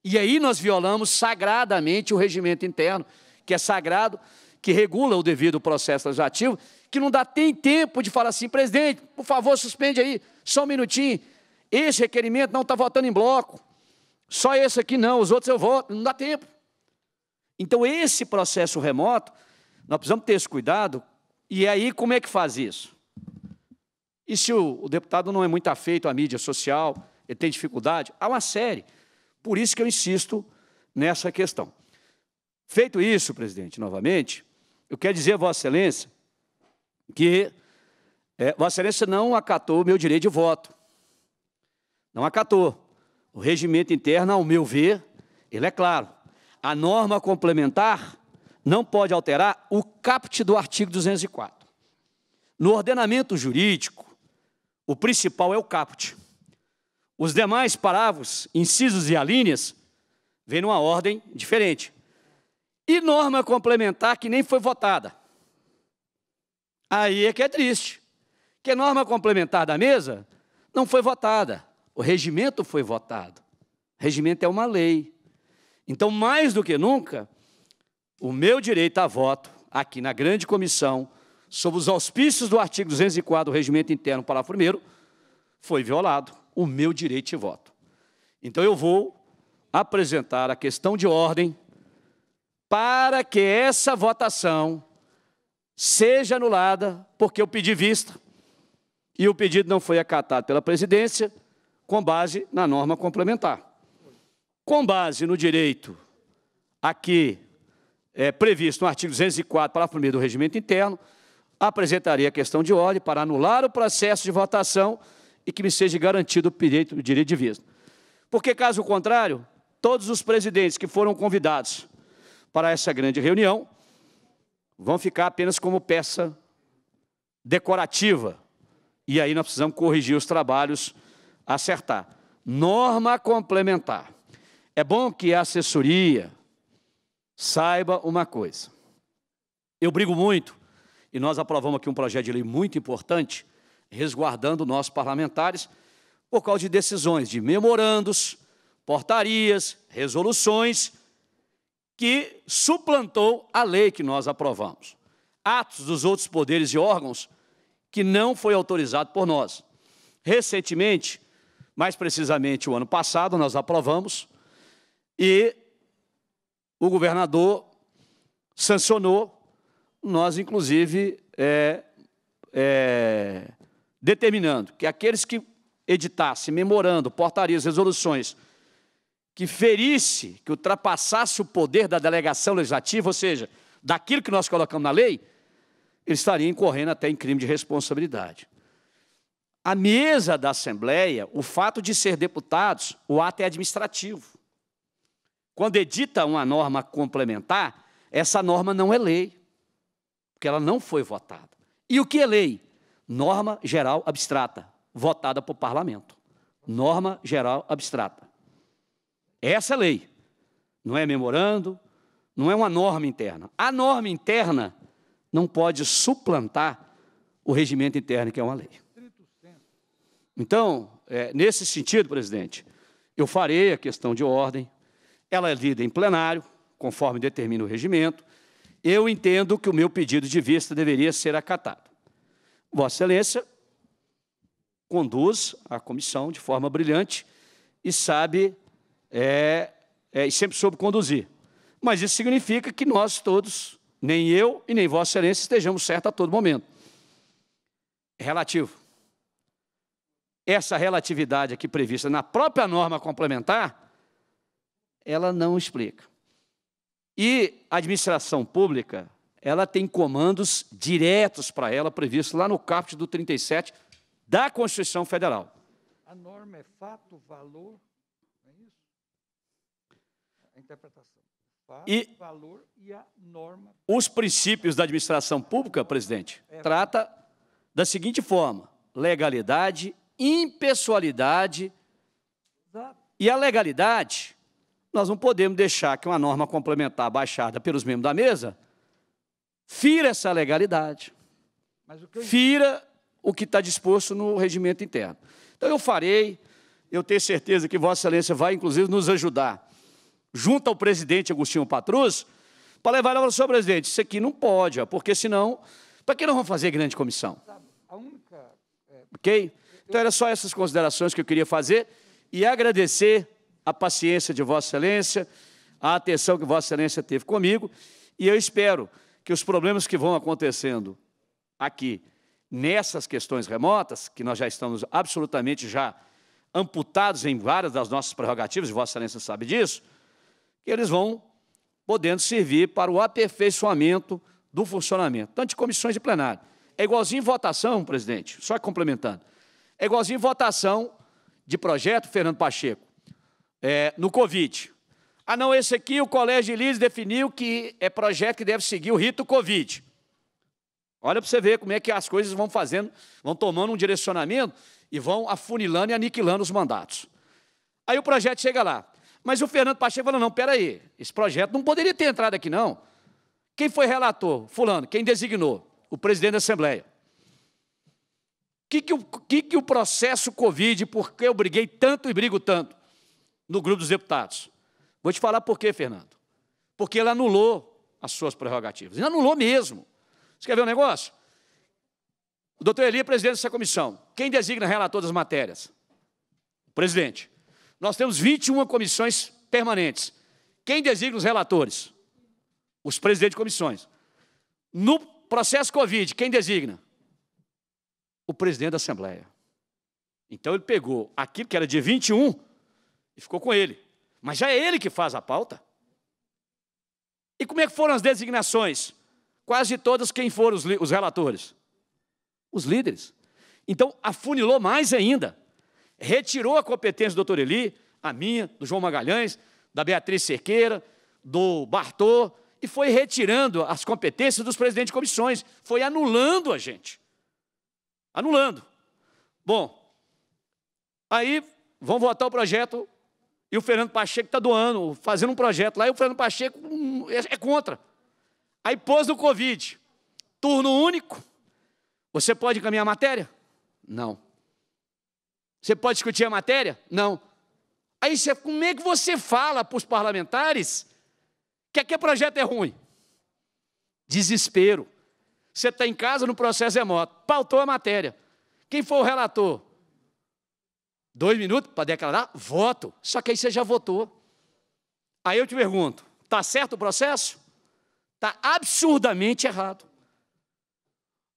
E aí nós violamos sagradamente o regimento interno, que é sagrado, que regula o devido processo legislativo, que não dá tem tempo de falar assim, presidente, por favor, suspende aí, só um minutinho. Esse requerimento não está votando em bloco. Só esse aqui não, os outros eu voto, não dá tempo. Então, esse processo remoto, nós precisamos ter esse cuidado e aí, como é que faz isso? E se o, o deputado não é muito afeito à mídia social, ele tem dificuldade? Há uma série. Por isso que eu insisto nessa questão. Feito isso, presidente, novamente, eu quero dizer a Vossa Excelência que é, Vossa Excelência não acatou o meu direito de voto. Não acatou. O regimento interno, ao meu ver, ele é claro. A norma complementar não pode alterar o caput do artigo 204. No ordenamento jurídico, o principal é o caput. Os demais parágrafos, incisos e alíneas vêm numa ordem diferente. E norma complementar que nem foi votada. Aí é que é triste. Que a norma complementar da mesa não foi votada. O regimento foi votado. O regimento é uma lei. Então, mais do que nunca, o meu direito a voto aqui na grande comissão, sob os auspícios do artigo 204 do Regimento Interno, parágrafo 1 foi violado o meu direito de voto. Então eu vou apresentar a questão de ordem para que essa votação seja anulada, porque eu pedi vista e o pedido não foi acatado pela presidência com base na norma complementar. Com base no direito aqui é, previsto no artigo 204, parágrafo 1 do Regimento Interno, apresentaria a questão de ordem para anular o processo de votação e que me seja garantido o direito de vista. Porque, caso contrário, todos os presidentes que foram convidados para essa grande reunião vão ficar apenas como peça decorativa. E aí nós precisamos corrigir os trabalhos, acertar. Norma complementar. É bom que a assessoria, Saiba uma coisa. Eu brigo muito, e nós aprovamos aqui um projeto de lei muito importante, resguardando nossos parlamentares, por causa de decisões, de memorandos, portarias, resoluções, que suplantou a lei que nós aprovamos. Atos dos outros poderes e órgãos que não foi autorizado por nós. Recentemente, mais precisamente o ano passado, nós aprovamos e o governador sancionou, nós, inclusive, é, é, determinando que aqueles que editassem memorando, portarias, resoluções, que ferisse, que ultrapassasse o poder da delegação legislativa, ou seja, daquilo que nós colocamos na lei, ele estaria incorrendo até em crime de responsabilidade. A mesa da Assembleia, o fato de ser deputados, o ato é administrativo. Quando edita uma norma complementar, essa norma não é lei, porque ela não foi votada. E o que é lei? Norma geral abstrata, votada por parlamento. Norma geral abstrata. Essa é lei. Não é memorando, não é uma norma interna. A norma interna não pode suplantar o regimento interno, que é uma lei. Então, é, nesse sentido, presidente, eu farei a questão de ordem, ela é lida em plenário, conforme determina o regimento. Eu entendo que o meu pedido de vista deveria ser acatado. Vossa Excelência conduz a comissão de forma brilhante e sabe, é, é, e sempre soube conduzir. Mas isso significa que nós todos, nem eu e nem Vossa Excelência, estejamos certos a todo momento. É relativo. Essa relatividade aqui prevista na própria norma complementar ela não explica. E a administração pública, ela tem comandos diretos para ela, previsto lá no caput do 37 da Constituição Federal. A norma é fato, valor, não é isso? A interpretação. Fato, e valor e a norma. Os princípios da administração pública, presidente, é. trata da seguinte forma: legalidade, impessoalidade. Exato. E a legalidade nós não podemos deixar que uma norma complementar baixada pelos membros da mesa fira essa legalidade, o fira o que está disposto no regimento interno. Então eu farei, eu tenho certeza que Vossa Excelência vai, inclusive, nos ajudar, junto ao presidente Agostinho Patrus, para levar ele ao senhor presidente, isso aqui não pode, porque senão, para que não vamos fazer grande comissão? A única... É, ok? Então, era só essas considerações que eu queria fazer e agradecer a paciência de Vossa Excelência, a atenção que Vossa Excelência teve comigo, e eu espero que os problemas que vão acontecendo aqui, nessas questões remotas, que nós já estamos absolutamente já amputados em várias das nossas prerrogativas, Vossa Excelência sabe disso, que eles vão podendo servir para o aperfeiçoamento do funcionamento, tanto de comissões de plenário. É igualzinho votação, presidente, só complementando. É igualzinho votação de projeto, Fernando Pacheco é, no Covid. Ah, não, esse aqui o Colégio de Líderes definiu que é projeto que deve seguir o rito Covid. Olha para você ver como é que as coisas vão fazendo, vão tomando um direcionamento e vão afunilando e aniquilando os mandatos. Aí o projeto chega lá. Mas o Fernando Pacheco falou, não, peraí, esse projeto não poderia ter entrado aqui, não. Quem foi relator? Fulano. Quem designou? O presidente da Assembleia. Que que o que, que o processo Covid, por que eu briguei tanto e brigo tanto? no grupo dos deputados. Vou te falar por quê, Fernando. Porque ele anulou as suas prerrogativas. Ele anulou mesmo. Você quer ver um negócio? O doutor Eli é presidente dessa comissão. Quem designa relator das matérias? O presidente. Nós temos 21 comissões permanentes. Quem designa os relatores? Os presidentes de comissões. No processo Covid, quem designa? O presidente da Assembleia. Então ele pegou aquilo que era de 21 e ficou com ele. Mas já é ele que faz a pauta. E como é que foram as designações? Quase todas quem foram os, os relatores? Os líderes. Então, afunilou mais ainda. Retirou a competência do doutor Eli, a minha, do João Magalhães, da Beatriz Cerqueira, do Bartô, e foi retirando as competências dos presidentes de comissões. Foi anulando a gente. Anulando. Bom, aí vão votar o projeto e o Fernando Pacheco está doando, fazendo um projeto lá, e o Fernando Pacheco é, é contra. Aí pôs no Covid, turno único. Você pode encaminhar a matéria? Não. Você pode discutir a matéria? Não. Aí você, como é que você fala para os parlamentares que aquele é projeto é ruim? Desespero. Você está em casa no processo remoto, é pautou a matéria. Quem foi o relator? dois minutos para declarar voto. Só que aí você já votou. Aí eu te pergunto: está certo o processo? Está absurdamente errado.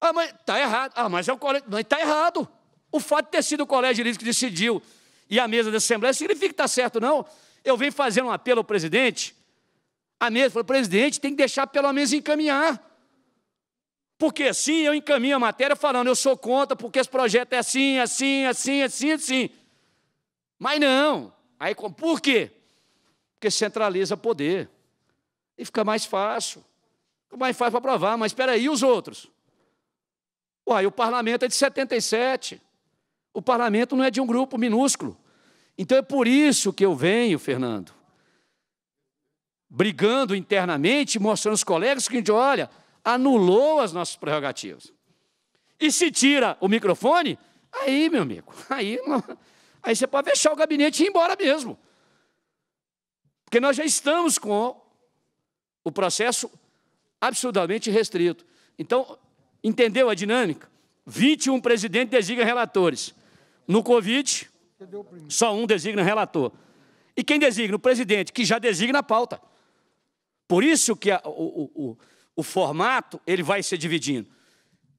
Ah, mas está errado. Ah, mas é o colégio. Não, está errado. O fato de ter sido o colégio jurídico que decidiu e a mesa da Assembleia significa que está certo, não. Eu venho fazendo um apelo ao presidente. A mesa falou: presidente, tem que deixar pelo menos encaminhar. Porque assim eu encaminho a matéria falando, eu sou contra, porque esse projeto é assim, assim, assim, assim, assim. Mas não. Aí, por quê? Porque centraliza poder. E fica mais fácil. Fica mais fácil para provar. Mas espera aí, os outros? Uai, o parlamento é de 77. O parlamento não é de um grupo minúsculo. Então é por isso que eu venho, Fernando, brigando internamente, mostrando aos colegas que a gente olha, anulou as nossas prerrogativas. E se tira o microfone, aí, meu amigo, aí. Não... Aí você pode fechar o gabinete e ir embora mesmo. Porque nós já estamos com o processo absurdamente restrito. Então, entendeu a dinâmica? 21 presidentes designam relatores. No Covid, só um designa relator. E quem designa? O presidente, que já designa a pauta. Por isso que a, o, o, o, formato ele vai se dividindo.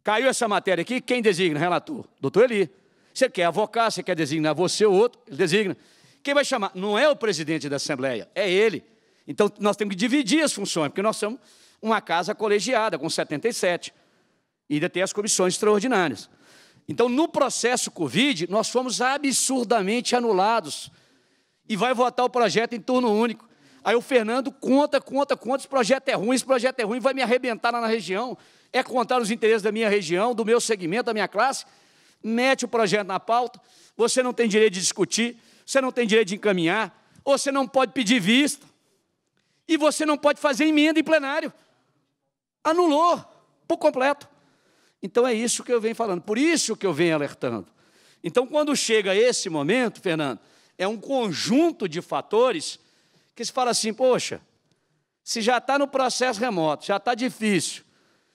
Caiu essa matéria aqui, quem designa? Relator. Doutor Eli. Você quer avocar, você quer designar você ou outro, ele designa. Quem vai chamar? Não é o presidente da Assembleia, é ele. Então nós temos que dividir as funções, porque nós somos uma casa colegiada, com 77. E ainda tem as comissões extraordinárias. Então, no processo Covid, nós fomos absurdamente anulados. E vai votar o projeto em turno único. Aí o Fernando conta, conta, conta, esse projeto é ruim, esse projeto é ruim, vai me arrebentar lá na região. É contar os interesses da minha região, do meu segmento, da minha classe mete o projeto na pauta, você não tem direito de discutir, você não tem direito de encaminhar, você não pode pedir vista, e você não pode fazer emenda em plenário. Anulou por completo. Então é isso que eu venho falando, por isso que eu venho alertando. Então, quando chega esse momento, Fernando, é um conjunto de fatores que se fala assim: poxa, se já está no processo remoto, já está difícil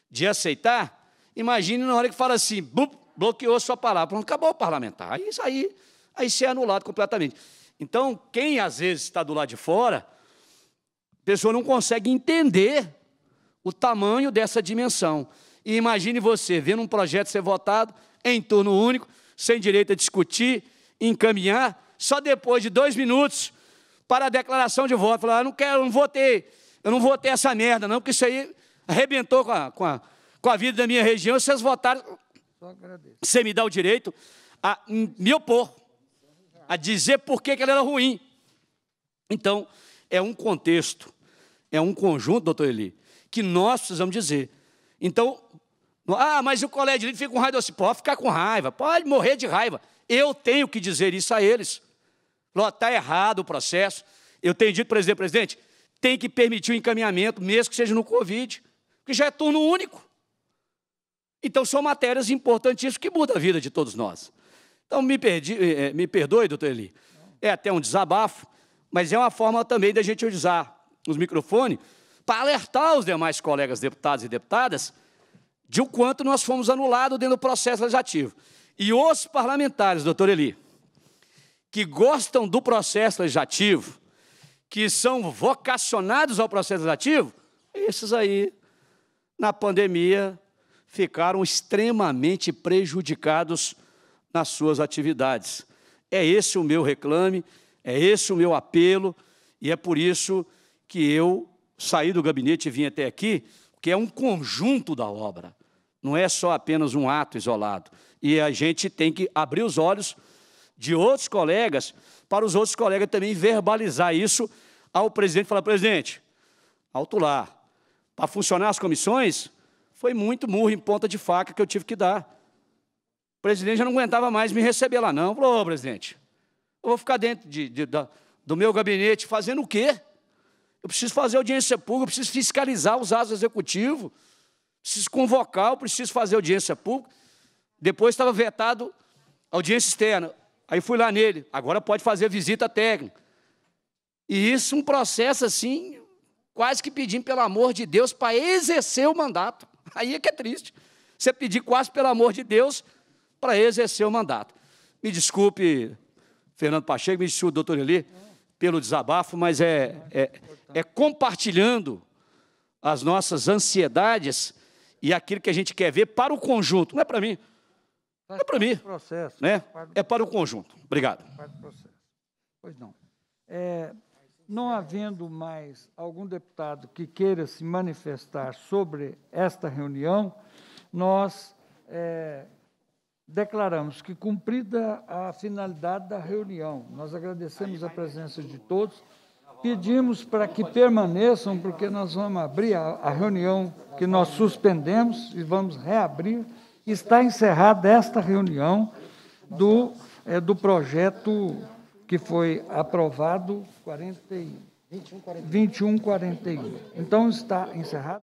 de aceitar, imagine na hora que fala assim, bup, bloqueou sua palavra. Pronto, acabou o parlamentar. Isso aí, aí você é anulado completamente. Então, quem às vezes está do lado de fora, a pessoa não consegue entender o tamanho dessa dimensão. E imagine você vendo um projeto ser votado em turno único, sem direito a discutir, encaminhar, só depois de dois minutos para a declaração de voto. Falar, ah, não quero, não votei, eu não votei essa merda, não, porque isso aí arrebentou com a, com a, com a vida da minha região, vocês votaram. Você me dá o direito a me opor, a dizer por que, ela era ruim. Então, é um contexto, é um conjunto, doutor Eli, que nós precisamos dizer. Então, ah, mas o colégio ele fica com raiva. Assim, pode ficar com raiva, pode morrer de raiva. Eu tenho que dizer isso a eles. Está errado o processo. Eu tenho dito, presidente, presidente, tem que permitir o encaminhamento, mesmo que seja no Covid, porque já é turno único. Então são matérias importantíssimas que mudam a vida de todos nós. Então me, perdi, eh, eh, me perdoe, doutor Eli. É até um desabafo, mas é uma forma também da gente usar os microfones para alertar os demais colegas deputados e deputadas de o quanto nós fomos anulados dentro do processo legislativo. E os parlamentares, doutor Eli, que gostam do processo legislativo, que são vocacionados ao processo legislativo, esses aí, na pandemia, ficaram extremamente prejudicados nas suas atividades. É esse o meu reclame, é esse o meu apelo, e é por isso que eu saí do gabinete e vim até aqui, que é um conjunto da obra, não é só apenas um ato isolado. E a gente tem que abrir os olhos de outros colegas, para os outros colegas também verbalizar isso ao presidente, falar, presidente, alto lá, para funcionar as comissões, foi muito murro em ponta de faca que eu tive que dar. O presidente já não aguentava mais me receber lá, não. Falou, ô presidente, eu vou ficar dentro de, de, do meu gabinete fazendo o quê? Eu preciso fazer audiência pública, eu preciso fiscalizar os atos executivos, preciso convocar, eu preciso fazer audiência pública. Depois estava vetado audiência externa. Aí fui lá nele, agora pode fazer visita técnica. E isso um processo assim, quase que pedindo pelo amor de Deus para exercer o mandato. Aí é que é triste. Você pedir quase pelo amor de Deus para exercer o mandato. Me desculpe, Fernando Pacheco, me desculpe, doutor Eli, pelo desabafo, mas é, é, é compartilhando as nossas ansiedades e aquilo que a gente quer ver para o conjunto. Não é para mim. Não é para mim. Processo, né? É para o conjunto. Obrigado. Pois não. É, não havendo mais algum deputado que queira se manifestar sobre esta reunião, nós é, declaramos que, cumprida a finalidade da reunião, nós agradecemos a presença de todos, pedimos para que permaneçam, porque nós vamos abrir a, a reunião que nós suspendemos e vamos reabrir. Está encerrada esta reunião do, é, do projeto que foi aprovado 41, 21, 41. 21, 41. Então está encerrado.